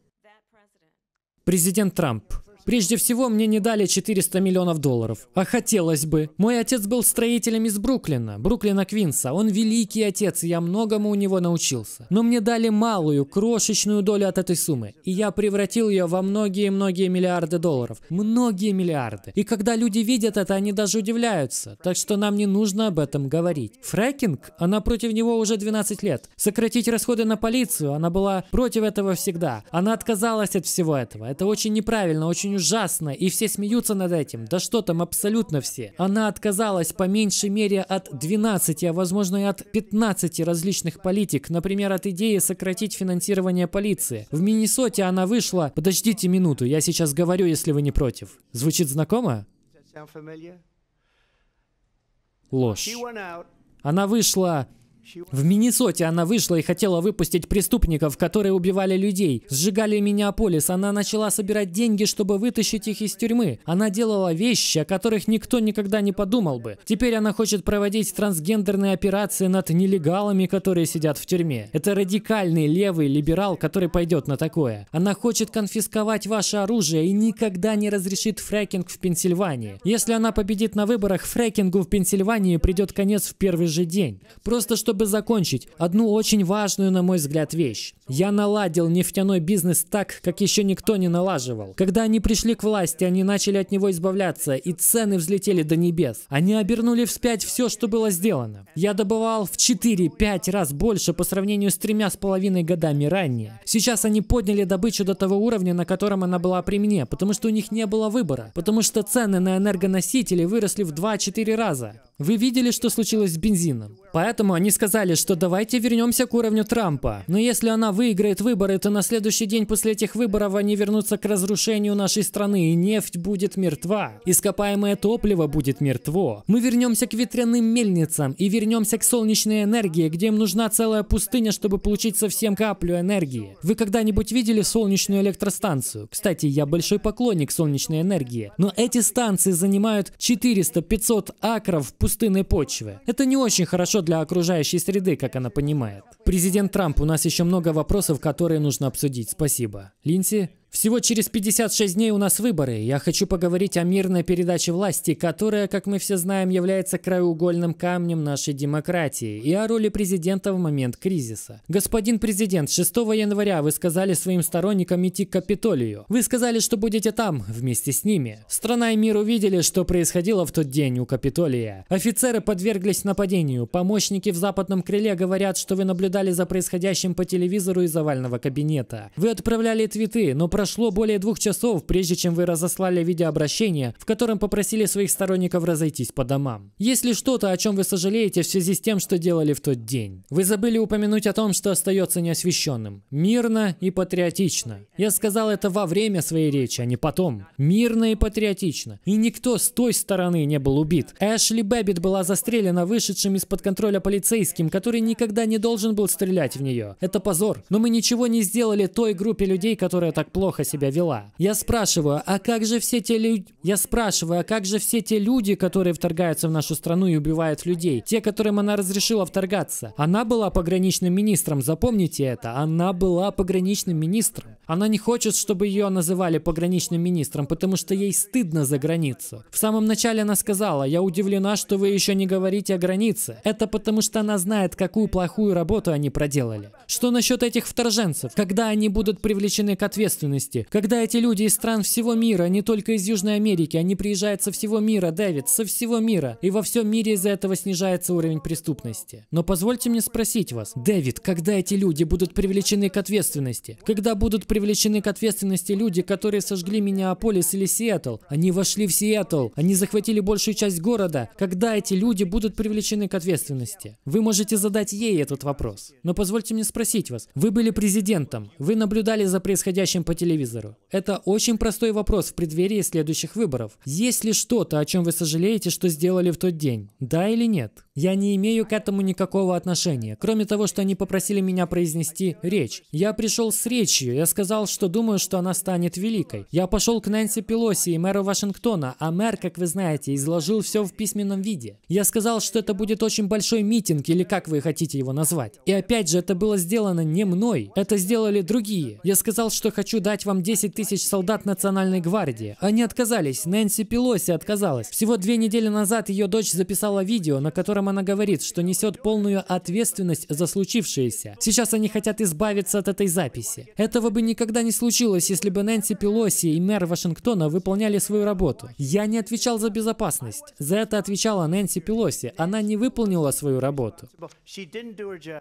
Президент Трамп. Прежде всего, мне не дали 400 миллионов долларов. А хотелось бы. Мой отец был строителем из Бруклина, Бруклина Квинса. Он великий отец, и я многому у него научился. Но мне дали малую, крошечную долю от этой суммы. И я превратил ее во многие-многие миллиарды долларов. Многие миллиарды. И когда люди видят это, они даже удивляются. Так что нам не нужно об этом говорить. Фрекинг, она против него уже 12 лет. Сократить расходы на полицию, она была против этого всегда. Она отказалась от всего этого. Это очень неправильно, очень ужасно, и все смеются над этим. Да что там, абсолютно все. Она отказалась по меньшей мере от 12, а возможно и от 15 различных политик, например, от идеи сократить финансирование полиции. В Миннесоте она вышла... Подождите минуту, я сейчас говорю, если вы не против. Звучит знакомо? Ложь. Она вышла в Миннесоте она вышла и хотела выпустить преступников, которые убивали людей, сжигали Миннеаполис. Она начала собирать деньги, чтобы вытащить их из тюрьмы. Она делала вещи, о которых никто никогда не подумал бы. Теперь она хочет проводить трансгендерные операции над нелегалами, которые сидят в тюрьме. Это радикальный левый либерал, который пойдет на такое. Она хочет конфисковать ваше оружие и никогда не разрешит фрекинг в Пенсильвании. Если она победит на выборах, фрекингу в Пенсильвании придет конец в первый же день. Просто чтобы чтобы закончить одну очень важную, на мой взгляд, вещь. Я наладил нефтяной бизнес так, как еще никто не налаживал. Когда они пришли к власти, они начали от него избавляться, и цены взлетели до небес. Они обернули вспять все, что было сделано. Я добывал в 4-5 раз больше по сравнению с тремя с половиной годами ранее. Сейчас они подняли добычу до того уровня, на котором она была при мне, потому что у них не было выбора, потому что цены на энергоносители выросли в 2-4 раза. Вы видели, что случилось с бензином? Поэтому они сказали, сказали, что давайте вернемся к уровню Трампа. Но если она выиграет выборы, то на следующий день после этих выборов они вернутся к разрушению нашей страны, и нефть будет мертва. Ископаемое топливо будет мертво. Мы вернемся к ветряным мельницам и вернемся к солнечной энергии, где им нужна целая пустыня, чтобы получить совсем каплю энергии. Вы когда-нибудь видели солнечную электростанцию? Кстати, я большой поклонник солнечной энергии, но эти станции занимают 400-500 акров пустынной почвы. Это не очень хорошо для окружающей окружающей среды, как она понимает. Президент Трамп, у нас еще много вопросов, которые нужно обсудить. Спасибо. Линси, всего через 56 дней у нас выборы. Я хочу поговорить о мирной передаче власти, которая, как мы все знаем, является краеугольным камнем нашей демократии, и о роли президента в момент кризиса. Господин президент, 6 января вы сказали своим сторонникам идти к Капитолию. Вы сказали, что будете там, вместе с ними. Страна и мир увидели, что происходило в тот день у Капитолия. Офицеры подверглись нападению. Помощники в западном крыле говорят, что вы наблюдали за происходящим по телевизору из овального кабинета. Вы отправляли твиты, но прошло прошло более двух часов, прежде чем вы разослали видеообращение, в котором попросили своих сторонников разойтись по домам. Есть ли что-то, о чем вы сожалеете в связи с тем, что делали в тот день? Вы забыли упомянуть о том, что остается неосвещенным. Мирно и патриотично. Я сказал это во время своей речи, а не потом. Мирно и патриотично. И никто с той стороны не был убит. Эшли Бэббит была застрелена вышедшим из-под контроля полицейским, который никогда не должен был стрелять в нее. Это позор. Но мы ничего не сделали той группе людей, которая так плохо плохо себя вела. Я спрашиваю, а как же все те люди... Я спрашиваю, а как же все те люди, которые вторгаются в нашу страну и убивают людей? Те, которым она разрешила вторгаться. Она была пограничным министром, запомните это. Она была пограничным министром. Она не хочет, чтобы ее называли пограничным министром, потому что ей стыдно за границу. В самом начале она сказала, я удивлена, что вы еще не говорите о границе. Это потому что она знает, какую плохую работу они проделали. Что насчет этих вторженцев? Когда они будут привлечены к ответственности? Когда эти люди из стран всего мира, не только из Южной Америки, они приезжают со всего мира, Дэвид, со всего мира. И во всем мире из-за этого снижается уровень преступности. Но позвольте мне спросить вас, Дэвид, когда эти люди будут привлечены к ответственности? Когда будут привлечены привлечены к ответственности люди, которые сожгли Миннеаполис или Сиэтл. Они вошли в Сиэтл. Они захватили большую часть города. Когда эти люди будут привлечены к ответственности? Вы можете задать ей этот вопрос. Но позвольте мне спросить вас. Вы были президентом. Вы наблюдали за происходящим по телевизору. Это очень простой вопрос в преддверии следующих выборов. Есть ли что-то, о чем вы сожалеете, что сделали в тот день? Да или нет? Я не имею к этому никакого отношения, кроме того, что они попросили меня произнести речь. Я пришел с речью, я сказал, что думаю, что она станет великой. Я пошел к Нэнси Пелоси и мэру Вашингтона, а мэр, как вы знаете, изложил все в письменном виде. Я сказал, что это будет очень большой митинг, или как вы хотите его назвать. И опять же, это было сделано не мной, это сделали другие. Я сказал, что хочу дать вам 10 тысяч солдат Национальной гвардии. Они отказались, Нэнси Пелоси отказалась. Всего две недели назад ее дочь записала видео, на котором она говорит, что несет полную ответственность за случившееся. Сейчас они хотят избавиться от этой записи. Этого бы никогда не случилось, если бы Нэнси Пелоси и мэр Вашингтона выполняли свою работу. Я не отвечал за безопасность. За это отвечала Нэнси Пелоси. Она не выполнила свою работу.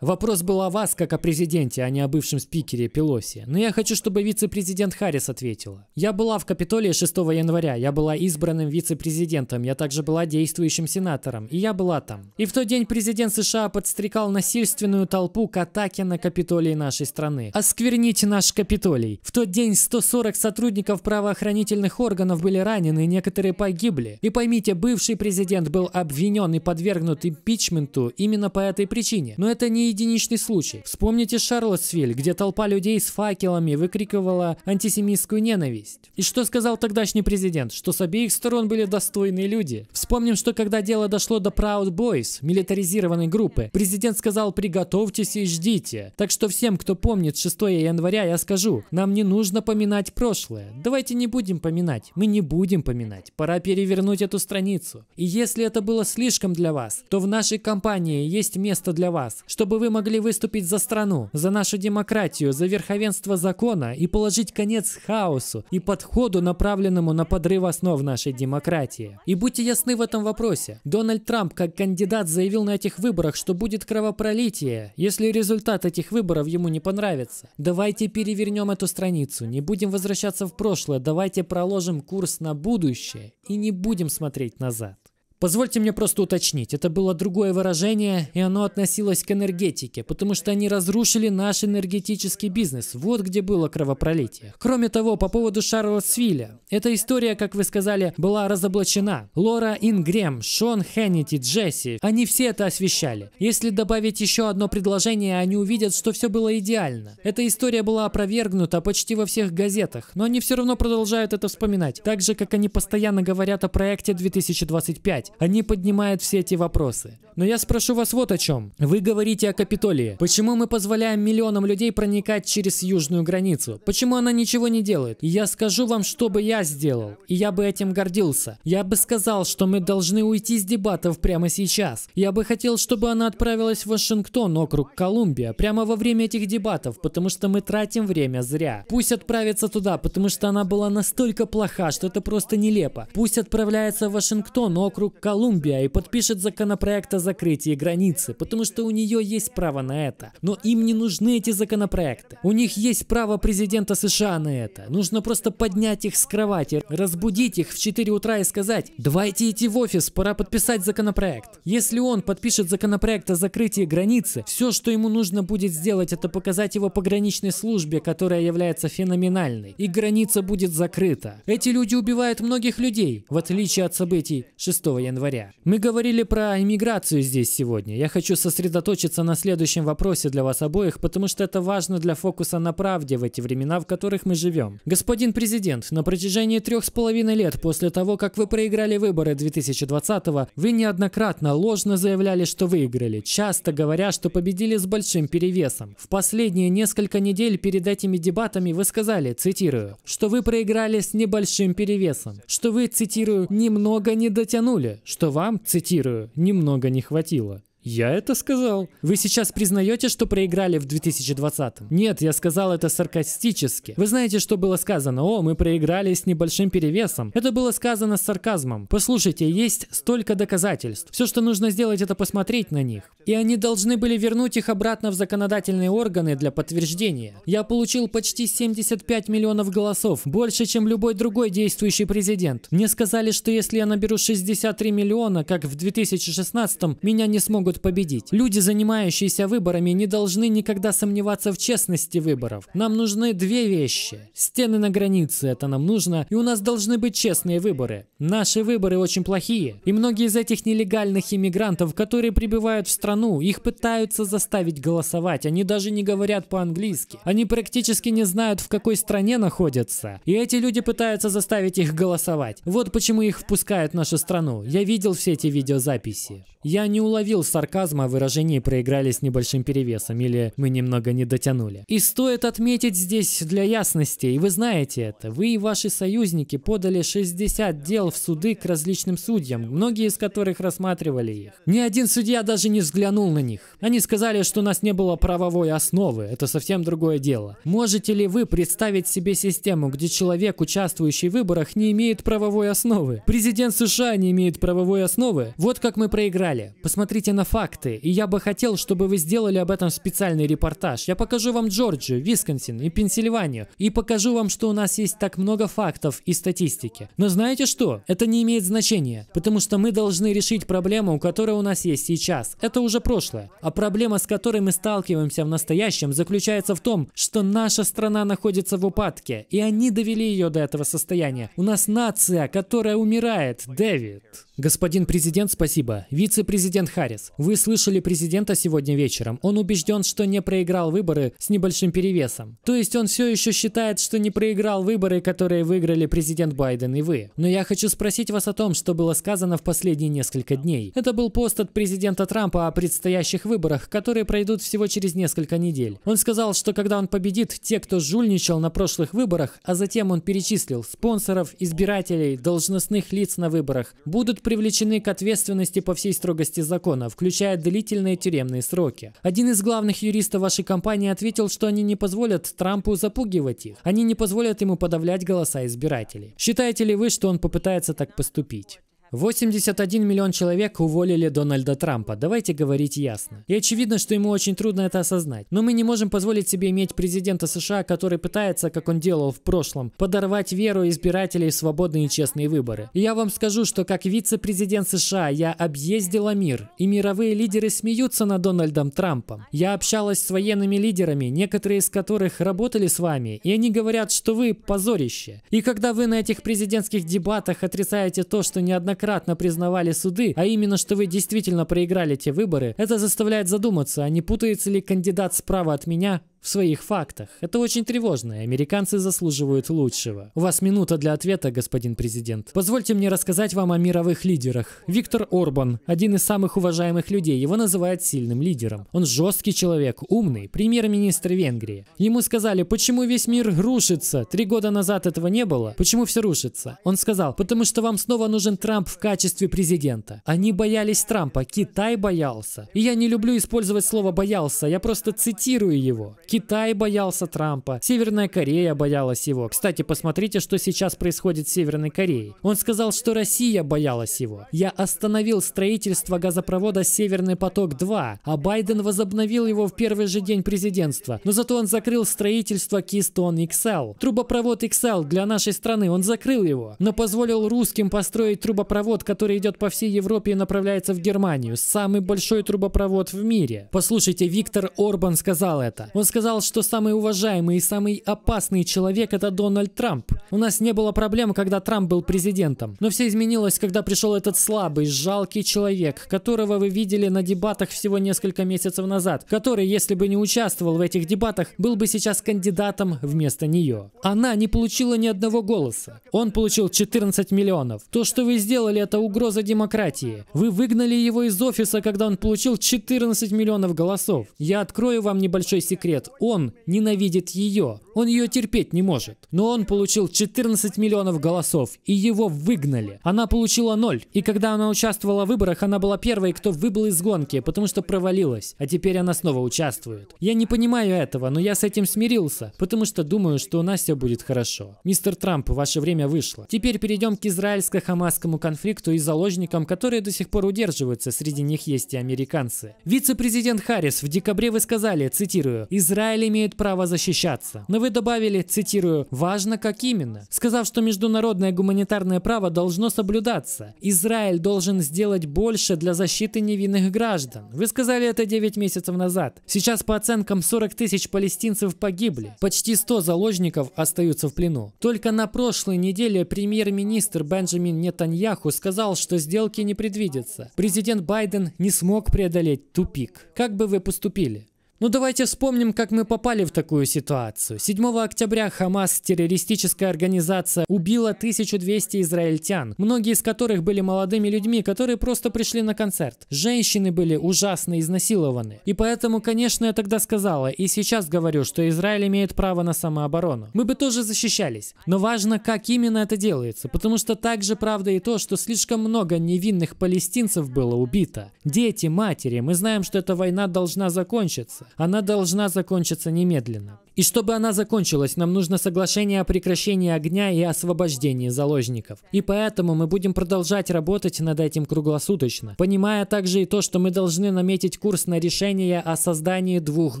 Вопрос был о вас, как о президенте, а не о бывшем спикере Пелоси. Но я хочу, чтобы вице-президент Харрис ответила. Я была в Капитолии 6 января. Я была избранным вице-президентом. Я также была действующим сенатором. И я была там. И в тот день президент США подстрекал насильственную толпу к атаке на Капитолий нашей страны. Осквернить наш Капитолий. В тот день 140 сотрудников правоохранительных органов были ранены, некоторые погибли. И поймите, бывший президент был обвинен и подвергнут импичменту именно по этой причине. Но это не единичный случай. Вспомните Шарлоттсвиль, где толпа людей с факелами выкрикивала антисемитскую ненависть. И что сказал тогдашний президент? Что с обеих сторон были достойные люди. Вспомним, что когда дело дошло до Proud Boys, Boys, милитаризированной группы, президент сказал «приготовьтесь и ждите». Так что всем, кто помнит 6 января, я скажу, нам не нужно поминать прошлое. Давайте не будем поминать. Мы не будем поминать. Пора перевернуть эту страницу. И если это было слишком для вас, то в нашей компании есть место для вас, чтобы вы могли выступить за страну, за нашу демократию, за верховенство закона и положить конец хаосу и подходу, направленному на подрыв основ нашей демократии. И будьте ясны в этом вопросе. Дональд Трамп как кандидат Кандидат заявил на этих выборах, что будет кровопролитие, если результат этих выборов ему не понравится. Давайте перевернем эту страницу, не будем возвращаться в прошлое, давайте проложим курс на будущее и не будем смотреть назад. Позвольте мне просто уточнить, это было другое выражение, и оно относилось к энергетике, потому что они разрушили наш энергетический бизнес, вот где было кровопролитие. Кроме того, по поводу Шарлотсвилля, эта история, как вы сказали, была разоблачена. Лора Ингрем, Шон Хеннити, Джесси, они все это освещали. Если добавить еще одно предложение, они увидят, что все было идеально. Эта история была опровергнута почти во всех газетах, но они все равно продолжают это вспоминать, так же, как они постоянно говорят о проекте 2025. Они поднимают все эти вопросы. Но я спрошу вас вот о чем. Вы говорите о Капитолии. Почему мы позволяем миллионам людей проникать через южную границу? Почему она ничего не делает? И я скажу вам, что бы я сделал. И я бы этим гордился. Я бы сказал, что мы должны уйти с дебатов прямо сейчас. Я бы хотел, чтобы она отправилась в Вашингтон, округ Колумбия, прямо во время этих дебатов, потому что мы тратим время зря. Пусть отправится туда, потому что она была настолько плоха, что это просто нелепо. Пусть отправляется в Вашингтон, округ Колумбия и подпишет законопроект о закрытии границы, потому что у нее есть право на это. Но им не нужны эти законопроекты. У них есть право президента США на это. Нужно просто поднять их с кровати, разбудить их в 4 утра и сказать, давайте идти в офис, пора подписать законопроект. Если он подпишет законопроект о закрытии границы, все, что ему нужно будет сделать, это показать его пограничной службе, которая является феноменальной, и граница будет закрыта. Эти люди убивают многих людей, в отличие от событий 6 января. Мы говорили про иммиграцию лекцию здесь сегодня. Я хочу сосредоточиться на следующем вопросе для вас обоих, потому что это важно для фокуса на правде в эти времена, в которых мы живем. Господин президент, на протяжении трех с половиной лет после того, как вы проиграли выборы 2020-го, вы неоднократно ложно заявляли, что выиграли, часто говоря, что победили с большим перевесом. В последние несколько недель перед этими дебатами вы сказали, цитирую, что вы проиграли с небольшим перевесом, что вы, цитирую, немного не дотянули, что вам, цитирую, немного не хватило. Я это сказал. Вы сейчас признаете, что проиграли в 2020? Нет, я сказал это саркастически. Вы знаете, что было сказано? О, мы проиграли с небольшим перевесом. Это было сказано с сарказмом. Послушайте, есть столько доказательств. Все, что нужно сделать, это посмотреть на них. И они должны были вернуть их обратно в законодательные органы для подтверждения. Я получил почти 75 миллионов голосов, больше, чем любой другой действующий президент. Мне сказали, что если я наберу 63 миллиона, как в 2016, меня не смогут могут победить. Люди, занимающиеся выборами, не должны никогда сомневаться в честности выборов. Нам нужны две вещи. Стены на границе, это нам нужно, и у нас должны быть честные выборы. Наши выборы очень плохие, и многие из этих нелегальных иммигрантов, которые прибывают в страну, их пытаются заставить голосовать, они даже не говорят по-английски. Они практически не знают, в какой стране находятся, и эти люди пытаются заставить их голосовать. Вот почему их впускают в нашу страну. Я видел все эти видеозаписи. Я не уловил сарказма сарказма выражений проиграли с небольшим перевесом или мы немного не дотянули. И стоит отметить здесь для ясности, и вы знаете это, вы и ваши союзники подали 60 дел в суды к различным судьям, многие из которых рассматривали их. Ни один судья даже не взглянул на них. Они сказали, что у нас не было правовой основы, это совсем другое дело. Можете ли вы представить себе систему, где человек, участвующий в выборах, не имеет правовой основы? Президент США не имеет правовой основы? Вот как мы проиграли. Посмотрите на факты, и я бы хотел, чтобы вы сделали об этом специальный репортаж. Я покажу вам Джорджию, Висконсин и Пенсильванию, и покажу вам, что у нас есть так много фактов и статистики. Но знаете что? Это не имеет значения, потому что мы должны решить проблему, которая у нас есть сейчас. Это уже прошлое. А проблема, с которой мы сталкиваемся в настоящем, заключается в том, что наша страна находится в упадке, и они довели ее до этого состояния. У нас нация, которая умирает, Дэвид. Господин президент, спасибо. Вице-президент Харрис, вы слышали президента сегодня вечером. Он убежден, что не проиграл выборы с небольшим перевесом. То есть он все еще считает, что не проиграл выборы, которые выиграли президент Байден и вы. Но я хочу спросить вас о том, что было сказано в последние несколько дней. Это был пост от президента Трампа о предстоящих выборах, которые пройдут всего через несколько недель. Он сказал, что когда он победит, те, кто жульничал на прошлых выборах, а затем он перечислил спонсоров, избирателей, должностных лиц на выборах, будут привлечены к ответственности по всей строгости закона, включая длительные тюремные сроки. Один из главных юристов вашей компании ответил, что они не позволят Трампу запугивать их. Они не позволят ему подавлять голоса избирателей. Считаете ли вы, что он попытается так поступить? 81 миллион человек уволили Дональда Трампа, давайте говорить ясно. И очевидно, что ему очень трудно это осознать. Но мы не можем позволить себе иметь президента США, который пытается, как он делал в прошлом, подорвать веру избирателей в свободные и честные выборы. И я вам скажу, что как вице-президент США я объездила мир, и мировые лидеры смеются над Дональдом Трампом. Я общалась с военными лидерами, некоторые из которых работали с вами, и они говорят, что вы позорище. И когда вы на этих президентских дебатах отрицаете то, что ни одна неоднократно признавали суды, а именно, что вы действительно проиграли те выборы, это заставляет задуматься, а не путается ли кандидат справа от меня в своих фактах. Это очень тревожно, и американцы заслуживают лучшего. У вас минута для ответа, господин президент. Позвольте мне рассказать вам о мировых лидерах. Виктор Орбан, один из самых уважаемых людей, его называют сильным лидером. Он жесткий человек, умный, премьер-министр Венгрии. Ему сказали, почему весь мир рушится? Три года назад этого не было. Почему все рушится? Он сказал, потому что вам снова нужен Трамп в качестве президента. Они боялись Трампа, Китай боялся. И я не люблю использовать слово «боялся», я просто цитирую его. Китай боялся Трампа, Северная Корея боялась его. Кстати, посмотрите, что сейчас происходит с Северной Кореей. Он сказал, что Россия боялась его. Я остановил строительство газопровода «Северный поток-2», а Байден возобновил его в первый же день президентства. Но зато он закрыл строительство Keystone XL. Трубопровод XL для нашей страны, он закрыл его, но позволил русским построить трубопровод, который идет по всей Европе и направляется в Германию. Самый большой трубопровод в мире. Послушайте, Виктор Орбан сказал это. Он сказал, сказал, что самый уважаемый и самый опасный человек – это Дональд Трамп. У нас не было проблем, когда Трамп был президентом. Но все изменилось, когда пришел этот слабый, жалкий человек, которого вы видели на дебатах всего несколько месяцев назад, который, если бы не участвовал в этих дебатах, был бы сейчас кандидатом вместо нее. Она не получила ни одного голоса. Он получил 14 миллионов. То, что вы сделали, это угроза демократии. Вы выгнали его из офиса, когда он получил 14 миллионов голосов. Я открою вам небольшой секрет он ненавидит ее. Он ее терпеть не может. Но он получил 14 миллионов голосов, и его выгнали. Она получила ноль. И когда она участвовала в выборах, она была первой, кто выбыл из гонки, потому что провалилась. А теперь она снова участвует. Я не понимаю этого, но я с этим смирился, потому что думаю, что у нас все будет хорошо. Мистер Трамп, ваше время вышло. Теперь перейдем к израильско-хамасскому конфликту и заложникам, которые до сих пор удерживаются. Среди них есть и американцы. Вице-президент Харрис в декабре вы сказали, цитирую, «Израиль имеет право защищаться». На вы добавили, цитирую, «важно как именно», сказав, что международное гуманитарное право должно соблюдаться. Израиль должен сделать больше для защиты невинных граждан. Вы сказали это 9 месяцев назад. Сейчас по оценкам 40 тысяч палестинцев погибли. Почти 100 заложников остаются в плену. Только на прошлой неделе премьер-министр Бенджамин Нетаньяху сказал, что сделки не предвидятся. Президент Байден не смог преодолеть тупик. Как бы вы поступили? Ну давайте вспомним, как мы попали в такую ситуацию. 7 октября Хамас, террористическая организация, убила 1200 израильтян, многие из которых были молодыми людьми, которые просто пришли на концерт. Женщины были ужасно изнасилованы. И поэтому, конечно, я тогда сказала, и сейчас говорю, что Израиль имеет право на самооборону. Мы бы тоже защищались. Но важно, как именно это делается, потому что также правда и то, что слишком много невинных палестинцев было убито. Дети, матери, мы знаем, что эта война должна закончиться. Она должна закончиться немедленно. И чтобы она закончилась, нам нужно соглашение о прекращении огня и освобождении заложников. И поэтому мы будем продолжать работать над этим круглосуточно, понимая также и то, что мы должны наметить курс на решение о создании двух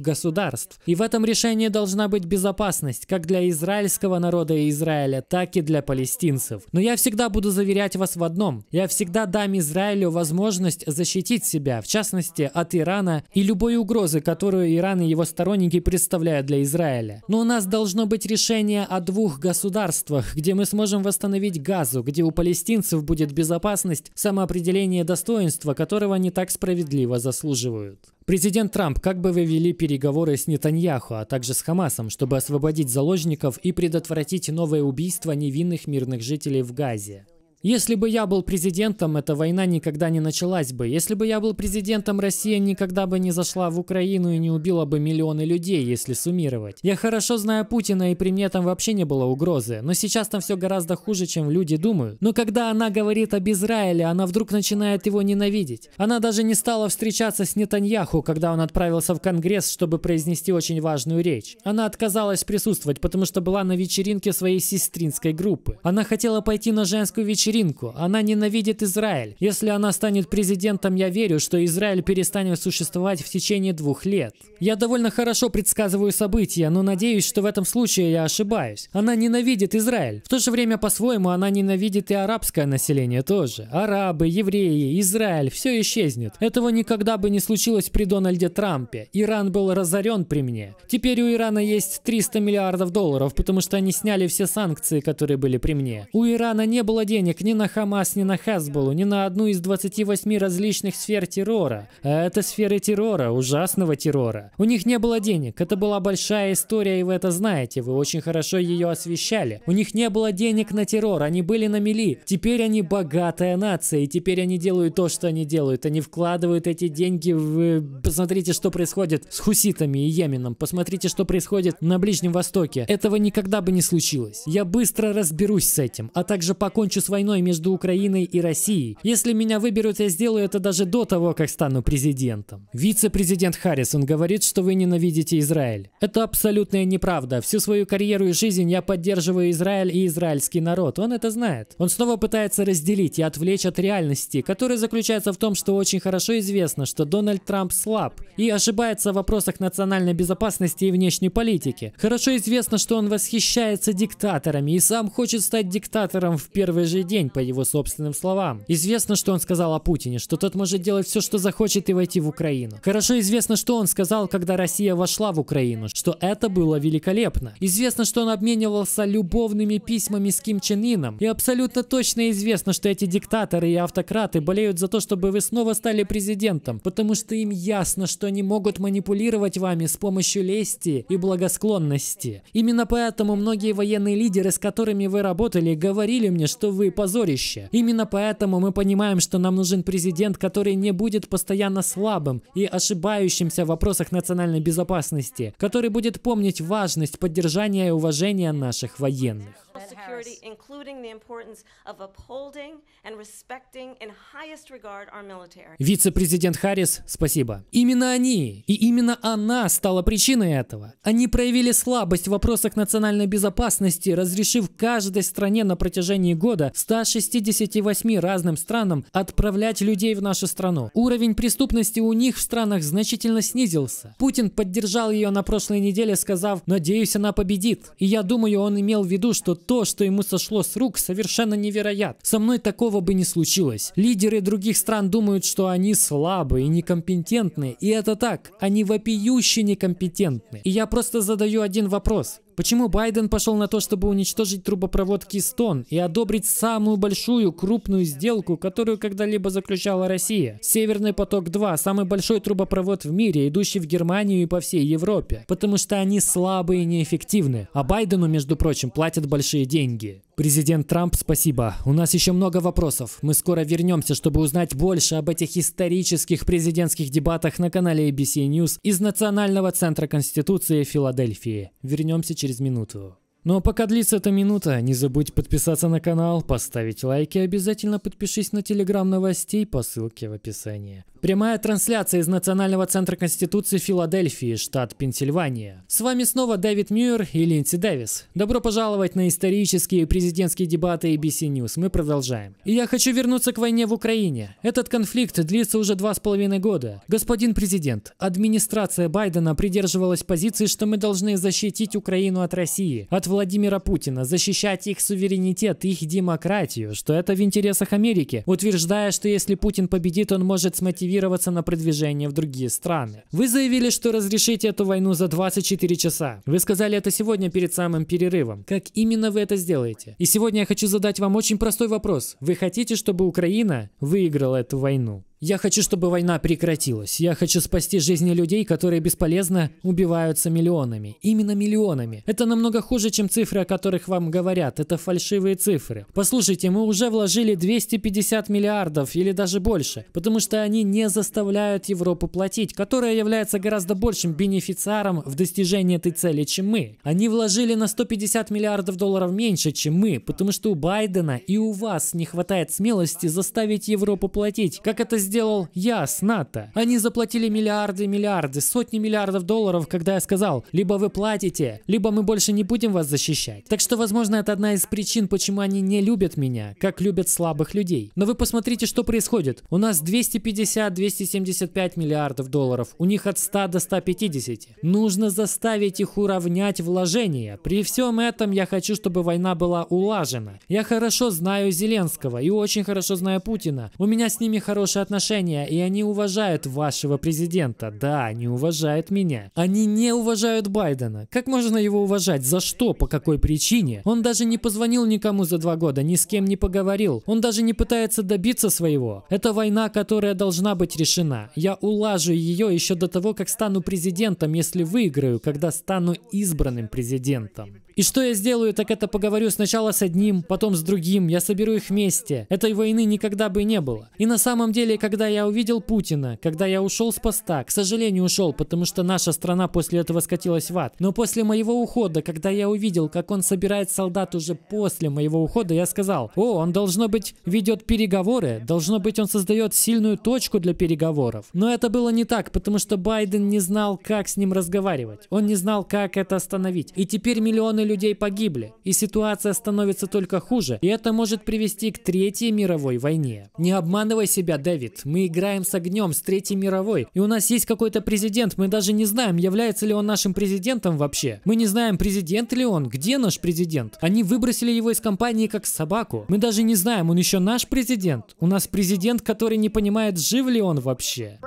государств. И в этом решении должна быть безопасность, как для израильского народа и Израиля, так и для палестинцев. Но я всегда буду заверять вас в одном. Я всегда дам Израилю возможность защитить себя, в частности, от Ирана и любой угрозы, которую Иран и его сторонники представляют для Израиля Израиля. Но у нас должно быть решение о двух государствах, где мы сможем восстановить Газу, где у палестинцев будет безопасность, самоопределение достоинства, которого они так справедливо заслуживают. Президент Трамп, как бы вы вели переговоры с Нетаньяху, а также с Хамасом, чтобы освободить заложников и предотвратить новое убийство невинных мирных жителей в Газе? Если бы я был президентом, эта война никогда не началась бы. Если бы я был президентом, Россия никогда бы не зашла в Украину и не убила бы миллионы людей, если суммировать. Я хорошо знаю Путина, и при мне там вообще не было угрозы. Но сейчас там все гораздо хуже, чем люди думают. Но когда она говорит об Израиле, она вдруг начинает его ненавидеть. Она даже не стала встречаться с Нетаньяху, когда он отправился в Конгресс, чтобы произнести очень важную речь. Она отказалась присутствовать, потому что была на вечеринке своей сестринской группы. Она хотела пойти на женскую вечеринку, вечеринку. Она ненавидит Израиль. Если она станет президентом, я верю, что Израиль перестанет существовать в течение двух лет. Я довольно хорошо предсказываю события, но надеюсь, что в этом случае я ошибаюсь. Она ненавидит Израиль. В то же время, по-своему, она ненавидит и арабское население тоже. Арабы, евреи, Израиль, все исчезнет. Этого никогда бы не случилось при Дональде Трампе. Иран был разорен при мне. Теперь у Ирана есть 300 миллиардов долларов, потому что они сняли все санкции, которые были при мне. У Ирана не было денег ни на Хамас, ни на Хазбулу, ни на одну из 28 различных сфер террора. А это сферы террора, ужасного террора. У них не было денег, это была большая история, и вы это знаете, вы очень хорошо ее освещали. У них не было денег на террор, они были на мели. Теперь они богатая нация, и теперь они делают то, что они делают. Они вкладывают эти деньги в... Посмотрите, что происходит с хуситами и Йеменом. Посмотрите, что происходит на Ближнем Востоке. Этого никогда бы не случилось. Я быстро разберусь с этим, а также покончу с войной войной между Украиной и Россией. Если меня выберут, я сделаю это даже до того, как стану президентом. Вице-президент Харрисон говорит, что вы ненавидите Израиль. Это абсолютная неправда. Всю свою карьеру и жизнь я поддерживаю Израиль и израильский народ. Он это знает. Он снова пытается разделить и отвлечь от реальности, которая заключается в том, что очень хорошо известно, что Дональд Трамп слаб и ошибается в вопросах национальной безопасности и внешней политики. Хорошо известно, что он восхищается диктаторами и сам хочет стать диктатором в первый же день день, по его собственным словам. Известно, что он сказал о Путине, что тот может делать все, что захочет и войти в Украину. Хорошо известно, что он сказал, когда Россия вошла в Украину, что это было великолепно. Известно, что он обменивался любовными письмами с Ким Чен Ином. И абсолютно точно известно, что эти диктаторы и автократы болеют за то, чтобы вы снова стали президентом, потому что им ясно, что они могут манипулировать вами с помощью лести и благосклонности. Именно поэтому многие военные лидеры, с которыми вы работали, говорили мне, что вы позволяете позорище. Именно поэтому мы понимаем, что нам нужен президент, который не будет постоянно слабым и ошибающимся в вопросах национальной безопасности, который будет помнить важность поддержания и уважения наших военных national security, including the importance of upholding and respecting in highest regard our military. Вице-президент Харрис, спасибо. Именно они и именно она стала причиной этого. Они проявили слабость в вопросах национальной безопасности, разрешив каждой стране на протяжении года 168 разным странам отправлять людей в нашу страну. Уровень преступности у них в странах значительно снизился. Путин поддержал ее на прошлой неделе, сказав «Надеюсь, она победит». И я думаю, он имел в виду, что то, что ему сошло с рук, совершенно невероятно. Со мной такого бы не случилось. Лидеры других стран думают, что они слабые и некомпетентные. И это так. Они вопиюще некомпетентны. И я просто задаю один вопрос. Почему Байден пошел на то, чтобы уничтожить трубопровод Кистон и одобрить самую большую крупную сделку, которую когда-либо заключала Россия? Северный поток-2 – самый большой трубопровод в мире, идущий в Германию и по всей Европе, потому что они слабые и неэффективны, а Байдену, между прочим, платят большие деньги. Президент Трамп, спасибо. У нас еще много вопросов. Мы скоро вернемся, чтобы узнать больше об этих исторических президентских дебатах на канале ABC News из Национального центра Конституции Филадельфии. Вернемся через минуту. Но ну, а пока длится эта минута, не забудь подписаться на канал, поставить лайки, обязательно подпишись на телеграм новостей по ссылке в описании. Прямая трансляция из Национального центра Конституции Филадельфии, штат Пенсильвания. С вами снова Дэвид Мюэр и Линдси Дэвис. Добро пожаловать на исторические президентские дебаты ABC News. Мы продолжаем. И я хочу вернуться к войне в Украине. Этот конфликт длится уже два с половиной года. Господин президент, администрация Байдена придерживалась позиции, что мы должны защитить Украину от России, от Владимира Путина, защищать их суверенитет, их демократию, что это в интересах Америки, утверждая, что если Путин победит, он может смотивировать активироваться на продвижение в другие страны. Вы заявили, что разрешите эту войну за 24 часа. Вы сказали это сегодня перед самым перерывом. Как именно вы это сделаете? И сегодня я хочу задать вам очень простой вопрос. Вы хотите, чтобы Украина выиграла эту войну? Я хочу, чтобы война прекратилась. Я хочу спасти жизни людей, которые бесполезно убиваются миллионами. Именно миллионами. Это намного хуже, чем цифры, о которых вам говорят. Это фальшивые цифры. Послушайте, мы уже вложили 250 миллиардов или даже больше, потому что они не заставляют Европу платить, которая является гораздо большим бенефициаром в достижении этой цели, чем мы. Они вложили на 150 миллиардов долларов меньше, чем мы, потому что у Байдена и у вас не хватает смелости заставить Европу платить, как это сделать сделал я с НАТО. Они заплатили миллиарды, миллиарды, сотни миллиардов долларов, когда я сказал, либо вы платите, либо мы больше не будем вас защищать. Так что, возможно, это одна из причин, почему они не любят меня, как любят слабых людей. Но вы посмотрите, что происходит. У нас 250-275 миллиардов долларов, у них от 100 до 150. Нужно заставить их уравнять вложения. При всем этом я хочу, чтобы война была улажена. Я хорошо знаю Зеленского и очень хорошо знаю Путина. У меня с ними хорошие отношения отношения, и они уважают вашего президента. Да, они уважают меня. Они не уважают Байдена. Как можно его уважать? За что? По какой причине? Он даже не позвонил никому за два года, ни с кем не поговорил. Он даже не пытается добиться своего. Это война, которая должна быть решена. Я улажу ее еще до того, как стану президентом, если выиграю, когда стану избранным президентом. И что я сделаю, так это поговорю сначала с одним, потом с другим, я соберу их вместе. Этой войны никогда бы не было. И на самом деле, когда я увидел Путина, когда я ушел с поста, к сожалению, ушел, потому что наша страна после этого скатилась в ад. Но после моего ухода, когда я увидел, как он собирает солдат уже после моего ухода, я сказал, о, он должно быть ведет переговоры, должно быть он создает сильную точку для переговоров. Но это было не так, потому что Байден не знал, как с ним разговаривать. Он не знал, как это остановить. И теперь миллионы миллионы людей погибли, и ситуация становится только хуже, и это может привести к Третьей мировой войне. Не обманывай себя, Дэвид. Мы играем с огнем, с Третьей мировой, и у нас есть какой-то президент, мы даже не знаем, является ли он нашим президентом вообще. Мы не знаем, президент ли он, где наш президент. Они выбросили его из компании как собаку. Мы даже не знаем, он еще наш президент. У нас президент, который не понимает, жив ли он вообще.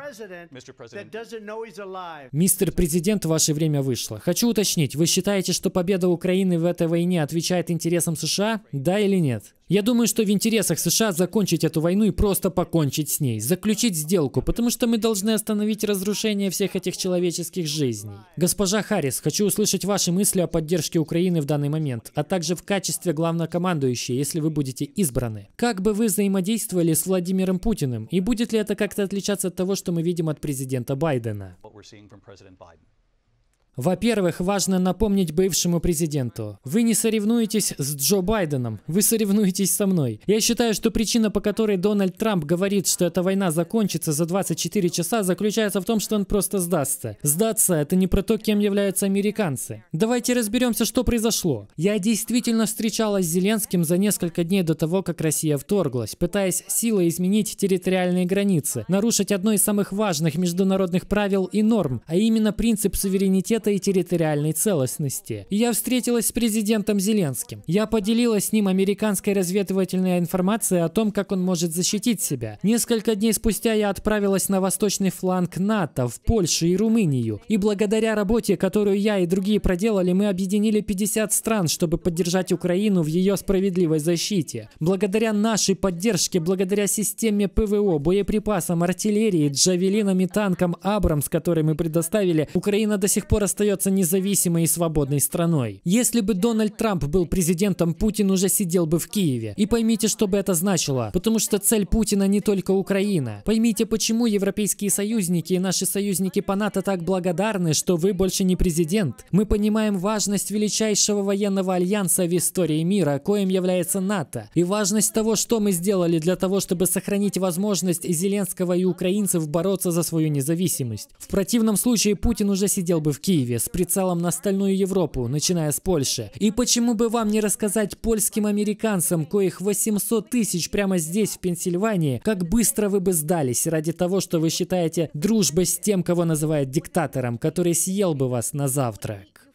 Мистер Президент, ваше время вышло. Хочу уточнить, вы считаете, что победа Украины Украины в этой войне отвечает интересам США, да или нет? Я думаю, что в интересах США закончить эту войну и просто покончить с ней, заключить сделку, потому что мы должны остановить разрушение всех этих человеческих жизней. Госпожа Харрис, хочу услышать ваши мысли о поддержке Украины в данный момент, а также в качестве главнокомандующей, если вы будете избраны. Как бы вы взаимодействовали с Владимиром Путиным, и будет ли это как-то отличаться от того, что мы видим от президента Байдена? Во-первых, важно напомнить бывшему президенту. Вы не соревнуетесь с Джо Байденом, вы соревнуетесь со мной. Я считаю, что причина, по которой Дональд Трамп говорит, что эта война закончится за 24 часа, заключается в том, что он просто сдастся. Сдаться – это не про то, кем являются американцы. Давайте разберемся, что произошло. Я действительно встречалась с Зеленским за несколько дней до того, как Россия вторглась, пытаясь силой изменить территориальные границы, нарушить одно из самых важных международных правил и норм, а именно принцип суверенитета суверенитета и территориальной целостности. Я встретилась с президентом Зеленским. Я поделилась с ним американской разведывательной информацией о том, как он может защитить себя. Несколько дней спустя я отправилась на восточный фланг НАТО, в Польшу и Румынию. И благодаря работе, которую я и другие проделали, мы объединили 50 стран, чтобы поддержать Украину в ее справедливой защите. Благодаря нашей поддержке, благодаря системе ПВО, боеприпасам, артиллерии, джавелинам и танкам «Абрамс», которые мы предоставили, Украина до сих пор остается остается независимой и свободной страной. Если бы Дональд Трамп был президентом, Путин уже сидел бы в Киеве. И поймите, что бы это значило, потому что цель Путина не только Украина. Поймите, почему европейские союзники и наши союзники по НАТО так благодарны, что вы больше не президент. Мы понимаем важность величайшего военного альянса в истории мира, коим является НАТО, и важность того, что мы сделали для того, чтобы сохранить возможность Зеленского и украинцев бороться за свою независимость. В противном случае Путин уже сидел бы в Киеве. Киеве с прицелом на остальную Европу, начиная с Польши. И почему бы вам не рассказать польским американцам, коих 800 тысяч прямо здесь, в Пенсильвании, как быстро вы бы сдались ради того, что вы считаете дружбой с тем, кого называют диктатором, который съел бы вас на завтрак.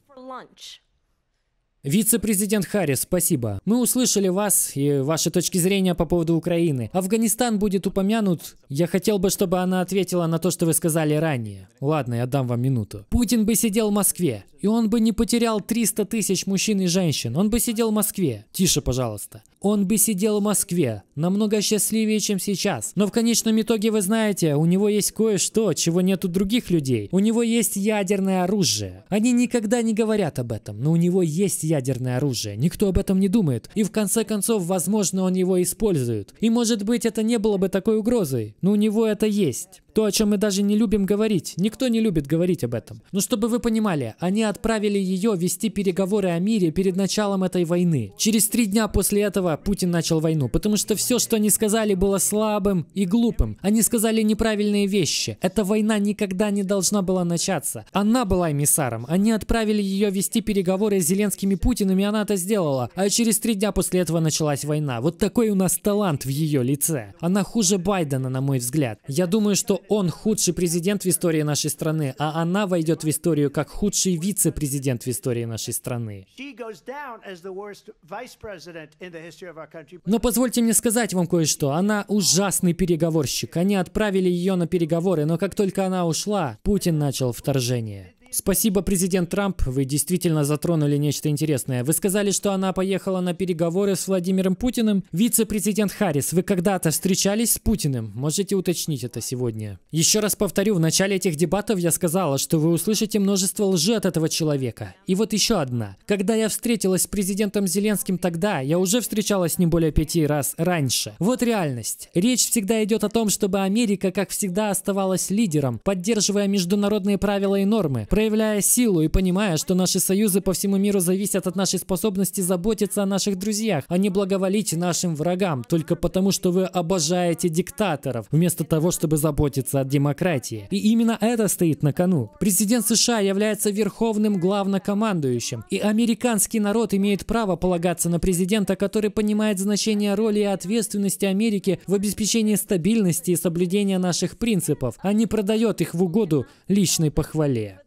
Вице-президент Харрис, спасибо. Мы услышали вас и ваши точки зрения по поводу Украины. Афганистан будет упомянут. Я хотел бы, чтобы она ответила на то, что вы сказали ранее. Ладно, я дам вам минуту. Путин бы сидел в Москве, и он бы не потерял 300 тысяч мужчин и женщин. Он бы сидел в Москве. Тише, пожалуйста. Он бы сидел в Москве. Намного счастливее, чем сейчас. Но в конечном итоге, вы знаете, у него есть кое-что, чего нет у других людей. У него есть ядерное оружие. Они никогда не говорят об этом, но у него есть ядерное оружие. Никто об этом не думает. И в конце концов, возможно, он его использует. И может быть, это не было бы такой угрозой. Но у него это есть. То, о чем мы даже не любим говорить. Никто не любит говорить об этом. Но чтобы вы понимали, они отправили ее вести переговоры о мире перед началом этой войны. Через три дня после этого Путин начал войну, потому что все, что они сказали, было слабым и глупым. Они сказали неправильные вещи. Эта война никогда не должна была начаться. Она была эмиссаром. Они отправили ее вести переговоры с Зеленским и Путиным, и она это сделала. А через три дня после этого началась война. Вот такой у нас талант в ее лице. Она хуже Байдена, на мой взгляд. Я думаю, что он худший президент в истории нашей страны, а она войдет в историю как худший вице-президент в истории нашей страны. Но позвольте мне сказать вам кое-что. Она ужасный переговорщик. Они отправили ее на переговоры, но как только она ушла, Путин начал вторжение. Спасибо, президент Трамп. Вы действительно затронули нечто интересное. Вы сказали, что она поехала на переговоры с Владимиром Путиным. Вице-президент Харрис, вы когда-то встречались с Путиным? Можете уточнить это сегодня. Еще раз повторю, в начале этих дебатов я сказала, что вы услышите множество лжи от этого человека. И вот еще одна. Когда я встретилась с президентом Зеленским тогда, я уже встречалась не более пяти раз раньше. Вот реальность. Речь всегда идет о том, чтобы Америка, как всегда, оставалась лидером, поддерживая международные правила и нормы, проявляя силу и понимая, что наши союзы по всему миру зависят от нашей способности заботиться о наших друзьях, а не благоволить нашим врагам, только потому, что вы обожаете диктаторов, вместо того, чтобы заботиться о демократии. И именно это стоит на кону. Президент США является верховным главнокомандующим, и американский народ имеет право полагаться на президента, который понимает значение роли и ответственности Америки в обеспечении стабильности и соблюдения наших принципов, а не продает их в угоду личной похвале.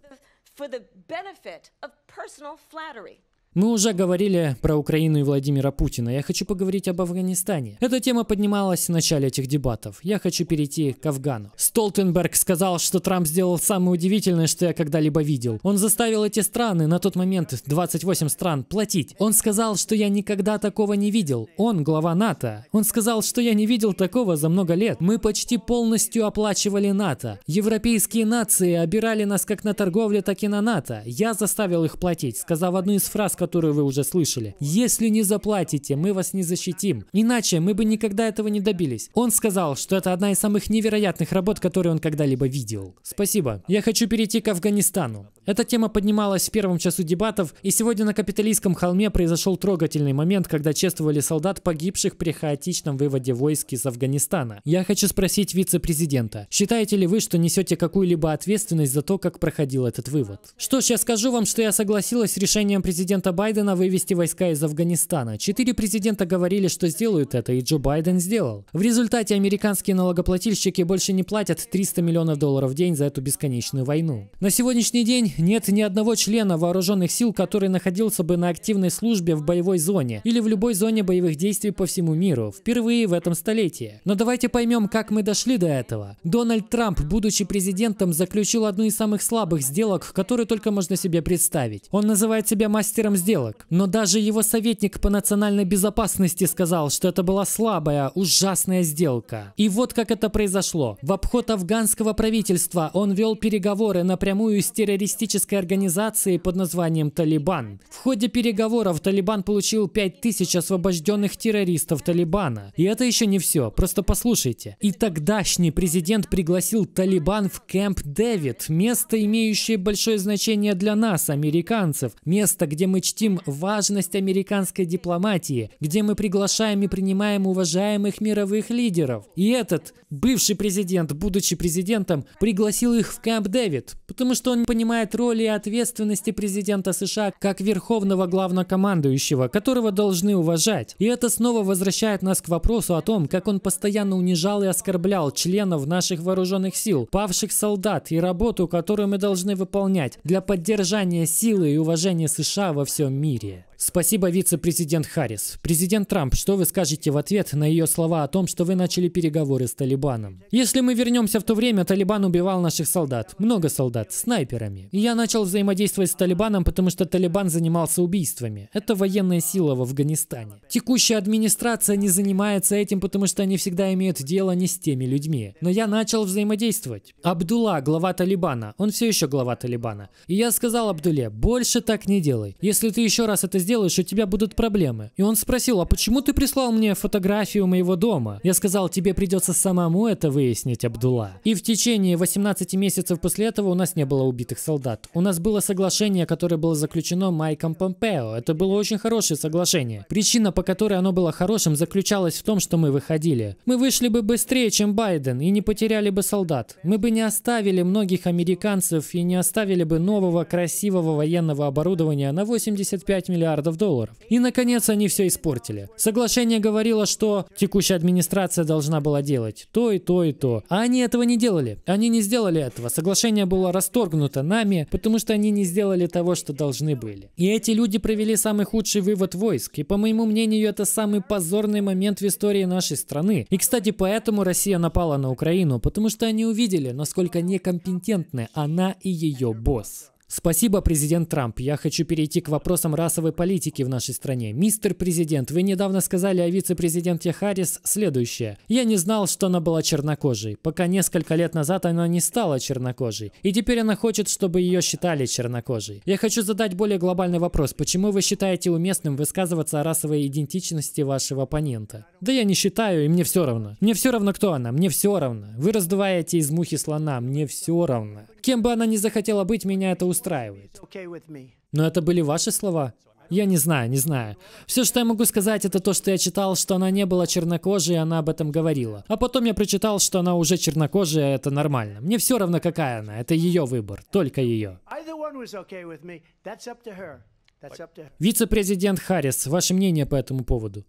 for the benefit of personal flattery. Мы уже говорили про Украину и Владимира Путина. Я хочу поговорить об Афганистане. Эта тема поднималась в начале этих дебатов. Я хочу перейти к Афгану. Столтенберг сказал, что Трамп сделал самое удивительное, что я когда-либо видел. Он заставил эти страны, на тот момент 28 стран, платить. Он сказал, что я никогда такого не видел. Он глава НАТО. Он сказал, что я не видел такого за много лет. Мы почти полностью оплачивали НАТО. Европейские нации обирали нас как на торговле, так и на НАТО. Я заставил их платить, сказав одну из фраз, которую вы уже слышали. «Если не заплатите, мы вас не защитим. Иначе мы бы никогда этого не добились». Он сказал, что это одна из самых невероятных работ, которые он когда-либо видел. Спасибо. Я хочу перейти к Афганистану. Эта тема поднималась в первом часу дебатов, и сегодня на капиталистском холме произошел трогательный момент, когда чествовали солдат, погибших при хаотичном выводе войск из Афганистана. Я хочу спросить вице-президента, считаете ли вы, что несете какую-либо ответственность за то, как проходил этот вывод? Что ж, я скажу вам, что я согласилась с решением президента Байдена вывести войска из Афганистана. Четыре президента говорили, что сделают это, и Джо Байден сделал. В результате американские налогоплательщики больше не платят 300 миллионов долларов в день за эту бесконечную войну. На сегодняшний день нет ни одного члена вооруженных сил, который находился бы на активной службе в боевой зоне или в любой зоне боевых действий по всему миру. Впервые в этом столетии. Но давайте поймем, как мы дошли до этого. Дональд Трамп, будучи президентом, заключил одну из самых слабых сделок, которые только можно себе представить. Он называет себя мастером сделок. Но даже его советник по национальной безопасности сказал, что это была слабая, ужасная сделка. И вот как это произошло. В обход афганского правительства он вел переговоры напрямую с террористической организацией под названием «Талибан». В ходе переговоров «Талибан» получил 5000 освобожденных террористов «Талибана». И это еще не все, просто послушайте. И тогдашний президент пригласил «Талибан» в Кэмп Дэвид, место, имеющее большое значение для нас, американцев, место, где мы чтим важность американской дипломатии, где мы приглашаем и принимаем уважаемых мировых лидеров. И этот бывший президент, будучи президентом, пригласил их в Кэмп Дэвид, потому что он понимает роль и ответственности президента США как верховного главнокомандующего, которого должны уважать. И это снова возвращает нас к вопросу о том, как он постоянно унижал и оскорблял членов наших вооруженных сил, павших солдат и работу, которую мы должны выполнять для поддержания силы и уважения США во всем всем мире. Спасибо, вице-президент Харрис. Президент Трамп, что вы скажете в ответ на ее слова о том, что вы начали переговоры с Талибаном? Если мы вернемся в то время, Талибан убивал наших солдат. Много солдат. Снайперами. И я начал взаимодействовать с Талибаном, потому что Талибан занимался убийствами. Это военная сила в Афганистане. Текущая администрация не занимается этим, потому что они всегда имеют дело не с теми людьми. Но я начал взаимодействовать. Абдулла, глава Талибана. Он все еще глава Талибана. И я сказал Абдуле, больше так не делай. Если ты еще раз это сделаешь, сделаешь, у тебя будут проблемы. И он спросил, а почему ты прислал мне фотографию моего дома? Я сказал, тебе придется самому это выяснить, Абдулла. И в течение 18 месяцев после этого у нас не было убитых солдат. У нас было соглашение, которое было заключено Майком Помпео. Это было очень хорошее соглашение. Причина, по которой оно было хорошим, заключалась в том, что мы выходили. Мы вышли бы быстрее, чем Байден, и не потеряли бы солдат. Мы бы не оставили многих американцев и не оставили бы нового красивого военного оборудования на 85 миллиардов миллиардов долларов. И, наконец, они все испортили. Соглашение говорило, что текущая администрация должна была делать то и то и то. А они этого не делали. Они не сделали этого. Соглашение было расторгнуто нами, потому что они не сделали того, что должны были. И эти люди провели самый худший вывод войск. И, по моему мнению, это самый позорный момент в истории нашей страны. И, кстати, поэтому Россия напала на Украину, потому что они увидели, насколько некомпетентны она и ее босс. Спасибо, президент Трамп. Я хочу перейти к вопросам расовой политики в нашей стране. Мистер президент, вы недавно сказали о а вице-президенте Харрис следующее. Я не знал, что она была чернокожей, пока несколько лет назад она не стала чернокожей. И теперь она хочет, чтобы ее считали чернокожей. Я хочу задать более глобальный вопрос. Почему вы считаете уместным высказываться о расовой идентичности вашего оппонента? Да я не считаю, и мне все равно. Мне все равно, кто она, мне все равно. Вы раздуваете из мухи слона, мне все равно. Кем бы она ни захотела быть, меня это устраивает устраивает. Но это были ваши слова. Я не знаю, не знаю. Все, что я могу сказать, это то, что я читал, что она не была чернокожей, и она об этом говорила. А потом я прочитал, что она уже чернокожая, это нормально. Мне все равно, какая она. Это ее выбор, только ее. Вице-президент Харрис, ваше мнение по этому поводу?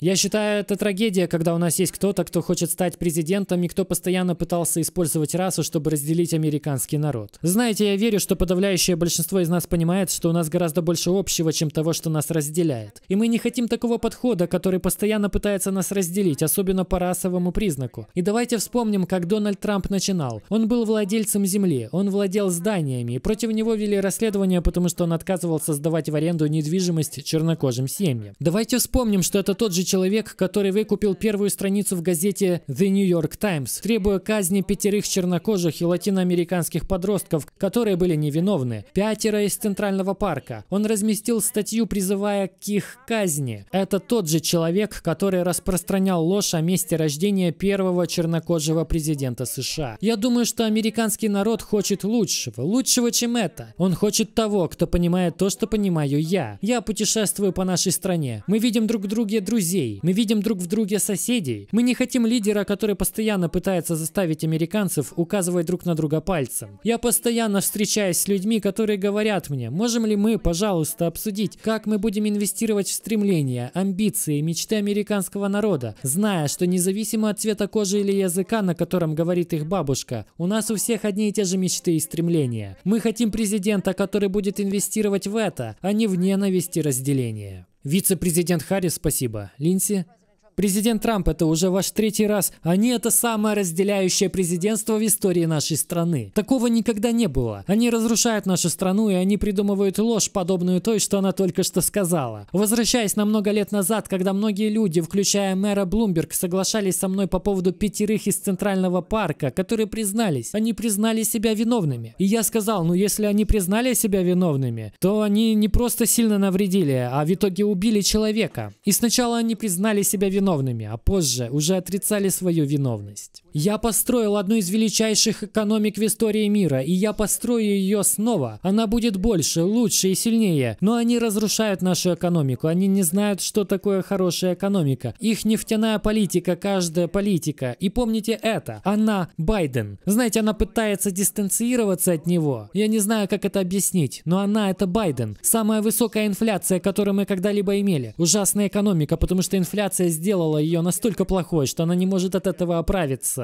Я считаю, это трагедия, когда у нас есть кто-то, кто хочет стать президентом и кто постоянно пытался использовать расу, чтобы разделить американский народ. Знаете, я верю, что подавляющее большинство из нас понимает, что у нас гораздо больше общего, чем того, что нас разделяет. И мы не хотим такого подхода, который постоянно пытается нас разделить, особенно по расовому признаку. И давайте вспомним, как Дональд Трамп начинал. Он был владельцем земли, он владел зданиями, и против него вели расследование, потому что он отказывался сдавать в аренду недвижимость чернокожим семьям. Давайте вспомним, что это тот же человек, который выкупил первую страницу в газете The New York Times, требуя казни пятерых чернокожих и латиноамериканских подростков, которые были невиновны, пятеро из Центрального парка. Он разместил статью, призывая к их казни. Это тот же человек, который распространял ложь о месте рождения первого чернокожего президента США. Я думаю, что американский народ хочет лучшего, лучшего, чем это. Он хочет того, кто понимает то, что понимаю я. Я путешествую по нашей стране. Мы видим друг в друге друзей, друзей. Мы видим друг в друге соседей. Мы не хотим лидера, который постоянно пытается заставить американцев указывать друг на друга пальцем. Я постоянно встречаюсь с людьми, которые говорят мне, можем ли мы, пожалуйста, обсудить, как мы будем инвестировать в стремления, амбиции, мечты американского народа, зная, что независимо от цвета кожи или языка, на котором говорит их бабушка, у нас у всех одни и те же мечты и стремления. Мы хотим президента, который будет инвестировать в это, а не в ненависть и разделение. Вице-президент Харрис, спасибо. Линси? Президент Трамп – это уже ваш третий раз. Они – это самое разделяющее президентство в истории нашей страны. Такого никогда не было. Они разрушают нашу страну, и они придумывают ложь, подобную той, что она только что сказала. Возвращаясь на много лет назад, когда многие люди, включая мэра Блумберг, соглашались со мной по поводу пятерых из Центрального парка, которые признались. Они признали себя виновными. И я сказал, ну если они признали себя виновными, то они не просто сильно навредили, а в итоге убили человека. И сначала они признали себя виновными, виновными, а позже уже отрицали свою виновность. Я построил одну из величайших экономик в истории мира, и я построю ее снова. Она будет больше, лучше и сильнее. Но они разрушают нашу экономику. Они не знают, что такое хорошая экономика. Их нефтяная политика, каждая политика. И помните это. Она Байден. Знаете, она пытается дистанцироваться от него. Я не знаю, как это объяснить, но она это Байден. Самая высокая инфляция, которую мы когда-либо имели. Ужасная экономика, потому что инфляция сделала ее настолько плохой, что она не может от этого оправиться.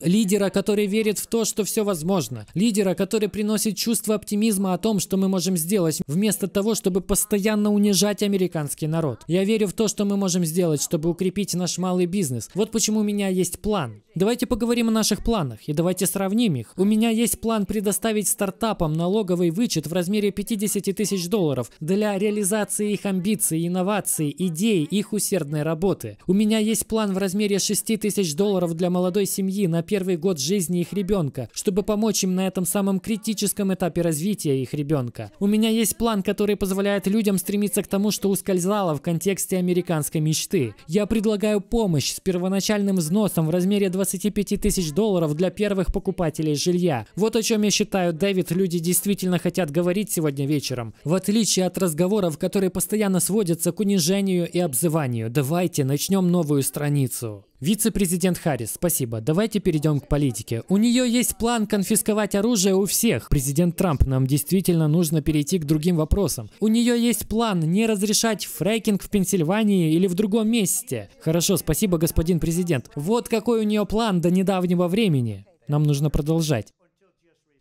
Лидера, который верит в то, что все возможно. Лидера, который приносит чувство оптимизма о том, что мы можем сделать, вместо того, чтобы постоянно унижать американский народ. Я верю в то, что мы можем сделать, чтобы укрепить наш малый бизнес. Вот почему у меня есть план. Давайте поговорим о наших планах и давайте сравним их. У меня есть план предоставить стартапам налоговый вычет в размере 50 тысяч долларов для реализации их амбиций, инноваций, идей, их усердной работы. У меня есть план в размере 6 тысяч долларов для молодой семьи на первый год жизни их ребенка, чтобы помочь им на этом самом критическом этапе развития их ребенка. У меня есть план, который позволяет людям стремиться к тому, что ускользало в контексте американской мечты. Я предлагаю помощь с первоначальным взносом в размере 25 тысяч долларов для первых покупателей жилья. Вот о чем я считаю, Дэвид, люди действительно хотят говорить сегодня вечером. В отличие от разговоров, которые постоянно сводятся к унижению и обзыванию, давайте начнем новую страницу. Вице-президент Харрис, спасибо. Давайте перейдем к политике. У нее есть план конфисковать оружие у всех. Президент Трамп, нам действительно нужно перейти к другим вопросам. У нее есть план не разрешать фрекинг в Пенсильвании или в другом месте. Хорошо, спасибо, господин президент. Вот какой у нее план до недавнего времени. Нам нужно продолжать.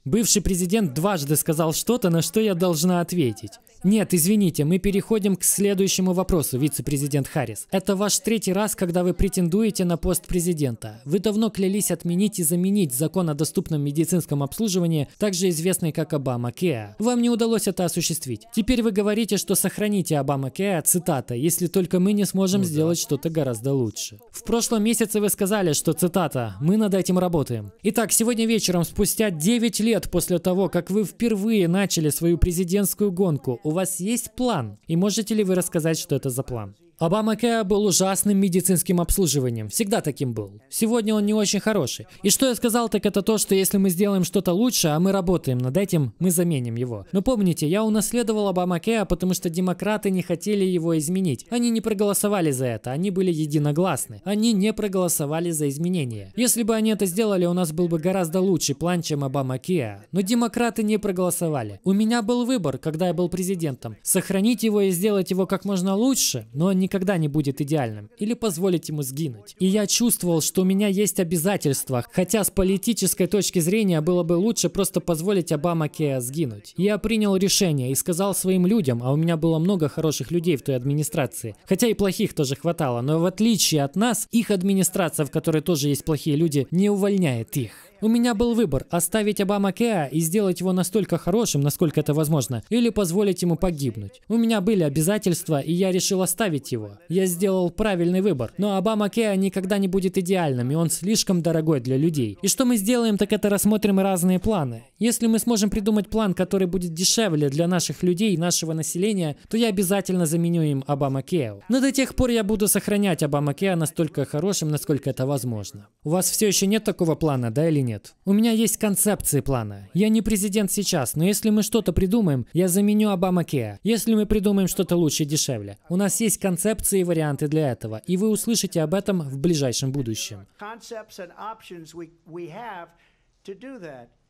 Бывший президент дважды сказал что-то, на что я должна ответить. Нет, извините, мы переходим к следующему вопросу, вице-президент Харрис. Это ваш третий раз, когда вы претендуете на пост президента. Вы давно клялись отменить и заменить закон о доступном медицинском обслуживании, также известный как Обама Кеа. Вам не удалось это осуществить. Теперь вы говорите, что сохраните Обама Кеа, цитата, если только мы не сможем ну, сделать что-то гораздо лучше. В прошлом месяце вы сказали, что, цитата, мы над этим работаем. Итак, сегодня вечером, спустя 9 лет лет после того, как вы впервые начали свою президентскую гонку, у вас есть план? И можете ли вы рассказать, что это за план? Обама Кэ был ужасным медицинским обслуживанием. Всегда таким был. Сегодня он не очень хороший. И что я сказал, так это то, что если мы сделаем что-то лучше, а мы работаем над этим, мы заменим его. Но помните, я унаследовал Обама Кэ, потому что демократы не хотели его изменить. Они не проголосовали за это, они были единогласны. Они не проголосовали за изменения. Если бы они это сделали, у нас был бы гораздо лучший план, чем Обама Кэ. Но демократы не проголосовали. У меня был выбор, когда я был президентом. Сохранить его и сделать его как можно лучше, но не никогда не будет идеальным, или позволить ему сгинуть. И я чувствовал, что у меня есть обязательства, хотя с политической точки зрения было бы лучше просто позволить Обама Кеа сгинуть. Я принял решение и сказал своим людям, а у меня было много хороших людей в той администрации, хотя и плохих тоже хватало, но в отличие от нас, их администрация, в которой тоже есть плохие люди, не увольняет их. У меня был выбор – оставить Обама Кеа и сделать его настолько хорошим, насколько это возможно, или позволить ему погибнуть. У меня были обязательства, и я решил оставить его. Я сделал правильный выбор. Но Обама Кеа никогда не будет идеальным, и он слишком дорогой для людей. И что мы сделаем, так это рассмотрим разные планы. Если мы сможем придумать план, который будет дешевле для наших людей и нашего населения, то я обязательно заменю им Обама Кео. Но до тех пор я буду сохранять Обама Кеа настолько хорошим, насколько это возможно. У вас все еще нет такого плана, да или нет? нет. У меня есть концепции плана. Я не президент сейчас, но если мы что-то придумаем, я заменю Обама Кеа. Если мы придумаем что-то лучше и дешевле. У нас есть концепции и варианты для этого, и вы услышите об этом в ближайшем будущем.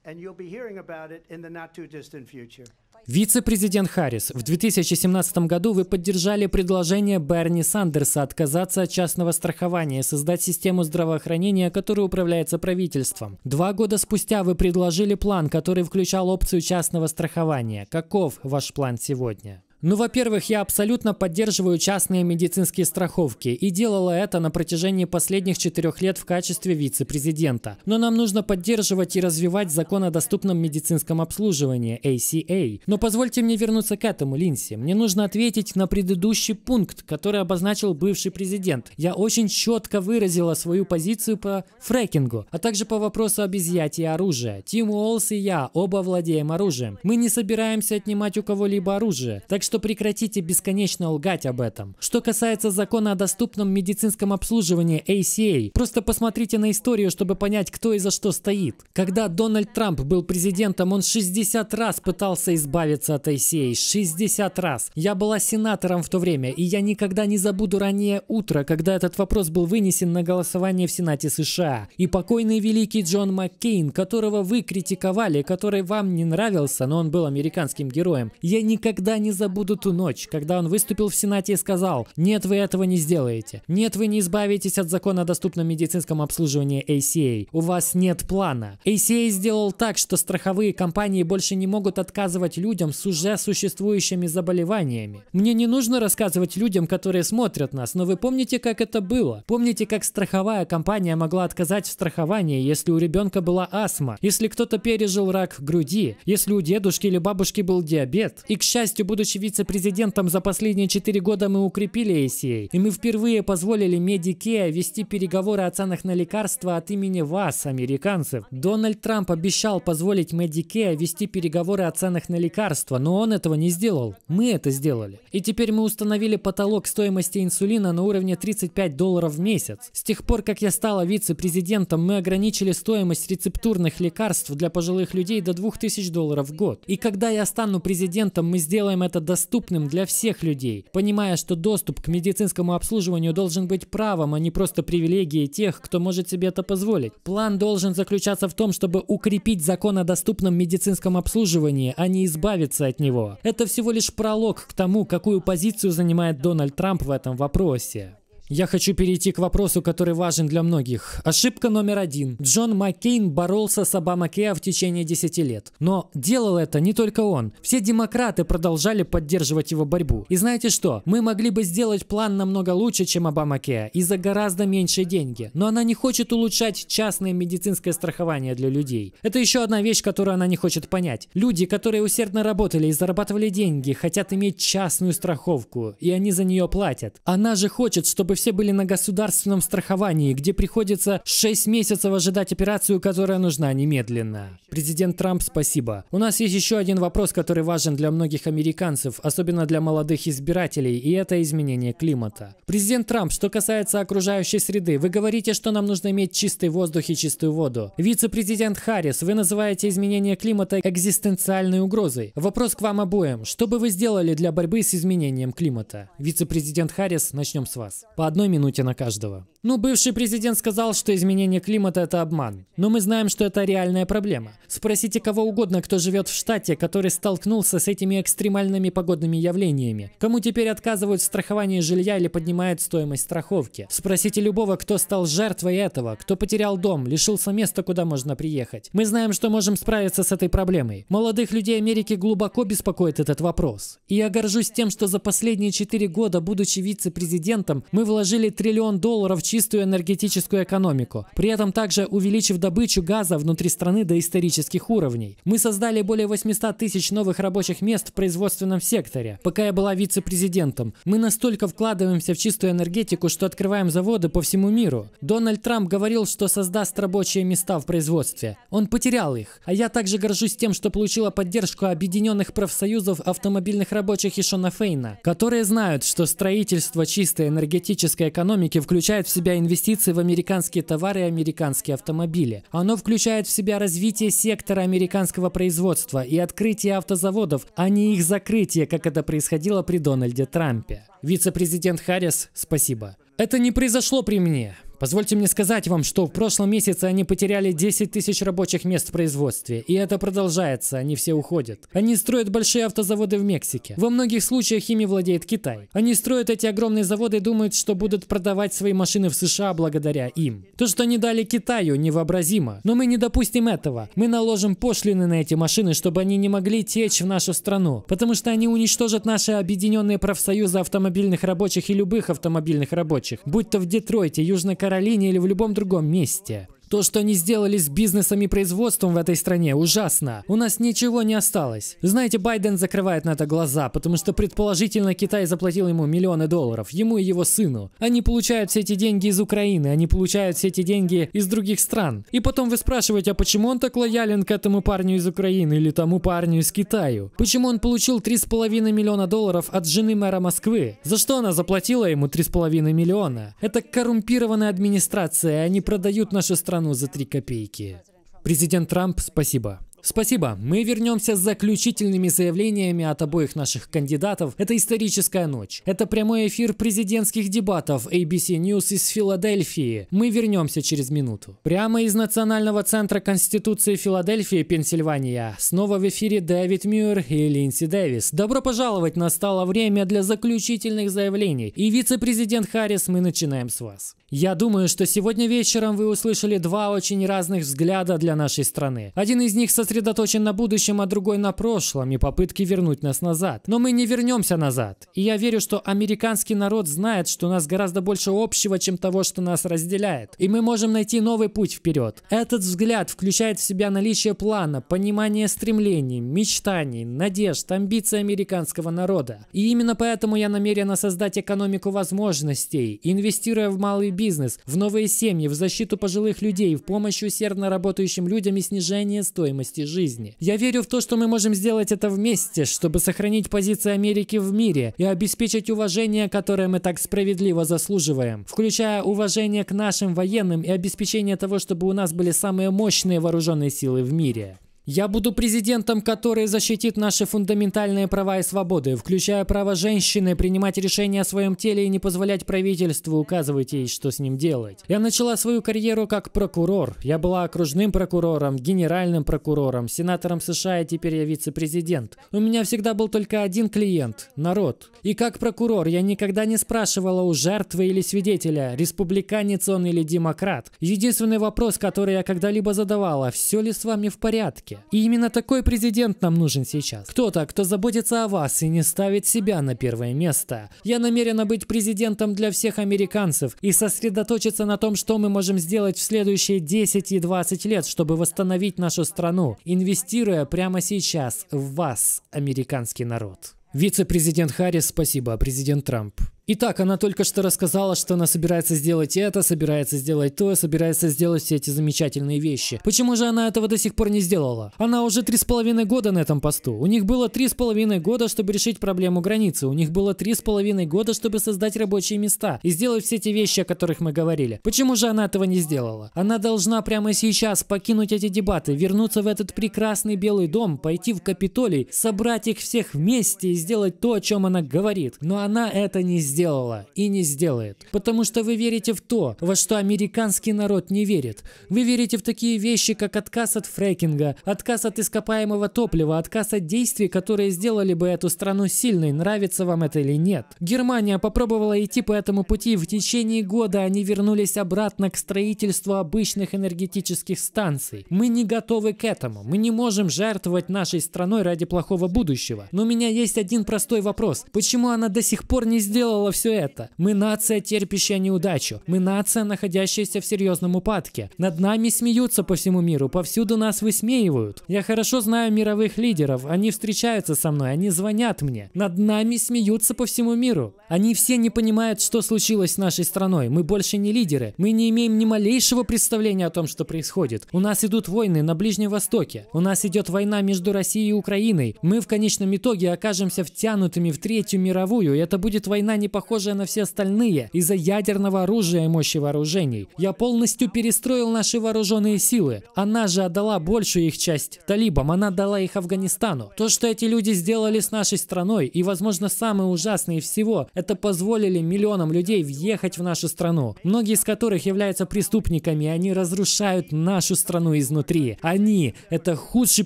and you'll be hearing about it in the not too distant future. Вице-президент Харрис, в 2017 году вы поддержали предложение Берни Сандерса отказаться от частного страхования и создать систему здравоохранения, которая управляется правительством. Два года спустя вы предложили план, который включал опцию частного страхования. Каков ваш план сегодня? Ну, во-первых, я абсолютно поддерживаю частные медицинские страховки и делала это на протяжении последних четырех лет в качестве вице-президента. Но нам нужно поддерживать и развивать закон о доступном медицинском обслуживании, ACA. Но позвольте мне вернуться к этому, Линси. Мне нужно ответить на предыдущий пункт, который обозначил бывший президент. Я очень четко выразила свою позицию по фрекингу, а также по вопросу обезьятия оружия. Тим Уолс и я оба владеем оружием. Мы не собираемся отнимать у кого-либо оружие, так что что прекратите бесконечно лгать об этом. Что касается закона о доступном медицинском обслуживании ACA, просто посмотрите на историю, чтобы понять, кто и за что стоит. Когда Дональд Трамп был президентом, он 60 раз пытался избавиться от ACA. 60 раз. Я была сенатором в то время, и я никогда не забуду раннее утро, когда этот вопрос был вынесен на голосование в Сенате США. И покойный великий Джон Маккейн, которого вы критиковали, который вам не нравился, но он был американским героем, я никогда не забуду буду ту ночь, когда он выступил в Сенате и сказал, нет, вы этого не сделаете. Нет, вы не избавитесь от закона о доступном медицинском обслуживании ACA. У вас нет плана. ACA сделал так, что страховые компании больше не могут отказывать людям с уже существующими заболеваниями. Мне не нужно рассказывать людям, которые смотрят нас, но вы помните, как это было? Помните, как страховая компания могла отказать в страховании, если у ребенка была астма, если кто-то пережил рак груди, если у дедушки или бабушки был диабет? И, к счастью, будучи вице-президентом за последние четыре года мы укрепили ACA, и мы впервые позволили Медикея вести переговоры о ценах на лекарства от имени вас, американцев. Дональд Трамп обещал позволить Медикея вести переговоры о ценах на лекарства, но он этого не сделал. Мы это сделали. И теперь мы установили потолок стоимости инсулина на уровне 35 долларов в месяц. С тех пор, как я стала вице-президентом, мы ограничили стоимость рецептурных лекарств для пожилых людей до 2000 долларов в год. И когда я стану президентом, мы сделаем это до доступным для всех людей, понимая, что доступ к медицинскому обслуживанию должен быть правом, а не просто привилегией тех, кто может себе это позволить. План должен заключаться в том, чтобы укрепить закон о доступном медицинском обслуживании, а не избавиться от него. Это всего лишь пролог к тому, какую позицию занимает Дональд Трамп в этом вопросе. Я хочу перейти к вопросу, который важен для многих. Ошибка номер один. Джон Маккейн боролся с Обамакеа в течение 10 лет. Но делал это не только он. Все демократы продолжали поддерживать его борьбу. И знаете что? Мы могли бы сделать план намного лучше, чем Обамакеа, и за гораздо меньше деньги. Но она не хочет улучшать частное медицинское страхование для людей. Это еще одна вещь, которую она не хочет понять. Люди, которые усердно работали и зарабатывали деньги, хотят иметь частную страховку, и они за нее платят. Она же хочет, чтобы все были на государственном страховании, где приходится 6 месяцев ожидать операцию, которая нужна немедленно. Президент Трамп, спасибо. У нас есть еще один вопрос, который важен для многих американцев, особенно для молодых избирателей, и это изменение климата. Президент Трамп, что касается окружающей среды, вы говорите, что нам нужно иметь чистый воздух и чистую воду. Вице-президент Харрис, вы называете изменение климата экзистенциальной угрозой. Вопрос к вам обоим. Что бы вы сделали для борьбы с изменением климата? Вице-президент Харрис, начнем с вас. По одной минуте на каждого. Ну, бывший президент сказал, что изменение климата – это обман. Но мы знаем, что это реальная проблема. Спросите кого угодно, кто живет в штате, который столкнулся с этими экстремальными погодными явлениями. Кому теперь отказывают в страховании жилья или поднимают стоимость страховки. Спросите любого, кто стал жертвой этого, кто потерял дом, лишился места, куда можно приехать. Мы знаем, что можем справиться с этой проблемой. Молодых людей Америки глубоко беспокоит этот вопрос. И я горжусь тем, что за последние четыре года, будучи вице-президентом, мы вложили вложили триллион долларов в чистую энергетическую экономику, при этом также увеличив добычу газа внутри страны до исторических уровней. Мы создали более 800 тысяч новых рабочих мест в производственном секторе, пока я была вице-президентом. Мы настолько вкладываемся в чистую энергетику, что открываем заводы по всему миру. Дональд Трамп говорил, что создаст рабочие места в производстве. Он потерял их. А я также горжусь тем, что получила поддержку объединенных профсоюзов автомобильных рабочих и Шона Фейна, которые знают, что строительство чистой энергетической классической экономики включает в себя инвестиции в американские товары и американские автомобили. Оно включает в себя развитие сектора американского производства и открытие автозаводов, а не их закрытие, как это происходило при Дональде Трампе. Вице-президент Харрис, спасибо. Это не произошло при мне. Позвольте мне сказать вам, что в прошлом месяце они потеряли 10 тысяч рабочих мест в производстве. И это продолжается, они все уходят. Они строят большие автозаводы в Мексике. Во многих случаях ими владеет Китай. Они строят эти огромные заводы и думают, что будут продавать свои машины в США благодаря им. То, что они дали Китаю, невообразимо. Но мы не допустим этого. Мы наложим пошлины на эти машины, чтобы они не могли течь в нашу страну. Потому что они уничтожат наши объединенные профсоюзы автомобильных рабочих и любых автомобильных рабочих. Будь то в Детройте, Южной Корее, Каролине или в любом другом месте. То, что они сделали с бизнесом и производством в этой стране, ужасно. У нас ничего не осталось. Знаете, Байден закрывает на это глаза, потому что предположительно Китай заплатил ему миллионы долларов, ему и его сыну. Они получают все эти деньги из Украины, они получают все эти деньги из других стран. И потом вы спрашиваете, а почему он так лоялен к этому парню из Украины или тому парню из Китая? Почему он получил 3,5 миллиона долларов от жены мэра Москвы? За что она заплатила ему 3,5 миллиона? Это коррумпированная администрация, они продают нашу страну стану за три копейки. Президент Трамп, спасибо. Спасибо. Мы вернемся с заключительными заявлениями от обоих наших кандидатов. Это историческая ночь. Это прямой эфир президентских дебатов ABC News из Филадельфии. Мы вернемся через минуту. Прямо из Национального центра Конституции Филадельфии, Пенсильвания. Снова в эфире Дэвид Мюр и Линси Дэвис. Добро пожаловать, настало время для заключительных заявлений. И вице-президент Харрис, мы начинаем с вас. Я думаю, что сегодня вечером вы услышали два очень разных взгляда для нашей страны. Один из них со сосредоточен на будущем, а другой на прошлом и попытке вернуть нас назад. Но мы не вернемся назад. И я верю, что американский народ знает, что у нас гораздо больше общего, чем того, что нас разделяет. И мы можем найти новый путь вперед. Этот взгляд включает в себя наличие плана, понимание стремлений, мечтаний, надежд, амбиций американского народа. И именно поэтому я намерена создать экономику возможностей, инвестируя в малый бизнес, в новые семьи, в защиту пожилых людей, в помощь усердно работающим людям и снижение стоимости сложности жизни. Я верю в то, что мы можем сделать это вместе, чтобы сохранить позиции Америки в мире и обеспечить уважение, которое мы так справедливо заслуживаем, включая уважение к нашим военным и обеспечение того, чтобы у нас были самые мощные вооруженные силы в мире. Я буду президентом, который защитит наши фундаментальные права и свободы, включая право женщины принимать решения о своем теле и не позволять правительству указывать ей, что с ним делать. Я начала свою карьеру как прокурор. Я была окружным прокурором, генеральным прокурором, сенатором США и теперь я вице-президент. У меня всегда был только один клиент – народ. И как прокурор я никогда не спрашивала у жертвы или свидетеля, республиканец он или демократ. Единственный вопрос, который я когда-либо задавала – все ли с вами в порядке? И именно такой президент нам нужен сейчас. Кто-то, кто заботится о вас и не ставит себя на первое место. Я намерена быть президентом для всех американцев и сосредоточиться на том, что мы можем сделать в следующие 10 и 20 лет, чтобы восстановить нашу страну, инвестируя прямо сейчас в вас, американский народ. Вице-президент Харрис, спасибо, президент Трамп. Итак, она только что рассказала, что она собирается сделать это, собирается сделать то, собирается сделать все эти замечательные вещи. Почему же она этого до сих пор не сделала? Она уже три с половиной года на этом посту. У них было три с половиной года, чтобы решить проблему границы. У них было три с половиной года, чтобы создать рабочие места и сделать все эти вещи, о которых мы говорили. Почему же она этого не сделала? Она должна прямо сейчас покинуть эти дебаты, вернуться в этот прекрасный Белый дом, пойти в Капитолий, собрать их всех вместе и сделать то, о чем она говорит. Но она это не сделала сделала и не сделает. Потому что вы верите в то, во что американский народ не верит. Вы верите в такие вещи, как отказ от фрекинга, отказ от ископаемого топлива, отказ от действий, которые сделали бы эту страну сильной, нравится вам это или нет. Германия попробовала идти по этому пути, в течение года они вернулись обратно к строительству обычных энергетических станций. Мы не готовы к этому, мы не можем жертвовать нашей страной ради плохого будущего. Но у меня есть один простой вопрос. Почему она до сих пор не сделала было все это. Мы нация, терпящая неудачу. Мы нация, находящаяся в серьезном упадке. Над нами смеются по всему миру, повсюду нас высмеивают. Я хорошо знаю мировых лидеров, они встречаются со мной, они звонят мне. Над нами смеются по всему миру. Они все не понимают, что случилось с нашей страной. Мы больше не лидеры. Мы не имеем ни малейшего представления о том, что происходит. У нас идут войны на Ближнем Востоке. У нас идет война между Россией и Украиной. Мы в конечном итоге окажемся втянутыми в Третью мировую. И это будет война не не похожая на все остальные из-за ядерного оружия и мощи вооружений. Я полностью перестроил наши вооруженные силы. Она же отдала большую их часть талибам, она дала их Афганистану. То, что эти люди сделали с нашей страной, и, возможно, самое ужасное всего, это позволили миллионам людей въехать в нашу страну, многие из которых являются преступниками, и они разрушают нашу страну изнутри. Они – это худший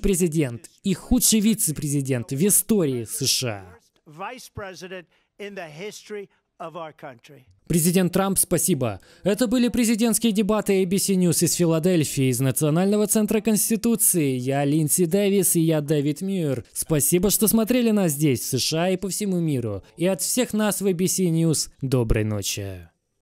президент и худший вице-президент в истории США in the history of our country. Президент Трамп, спасибо. Это были президентские дебаты ABC News из Филадельфии, из Национального центра Конституции. Я Линдси Дэвис и я Дэвид Мюр. Спасибо, что смотрели нас здесь, в США и по всему миру. И от всех нас в ABC News доброй ночи.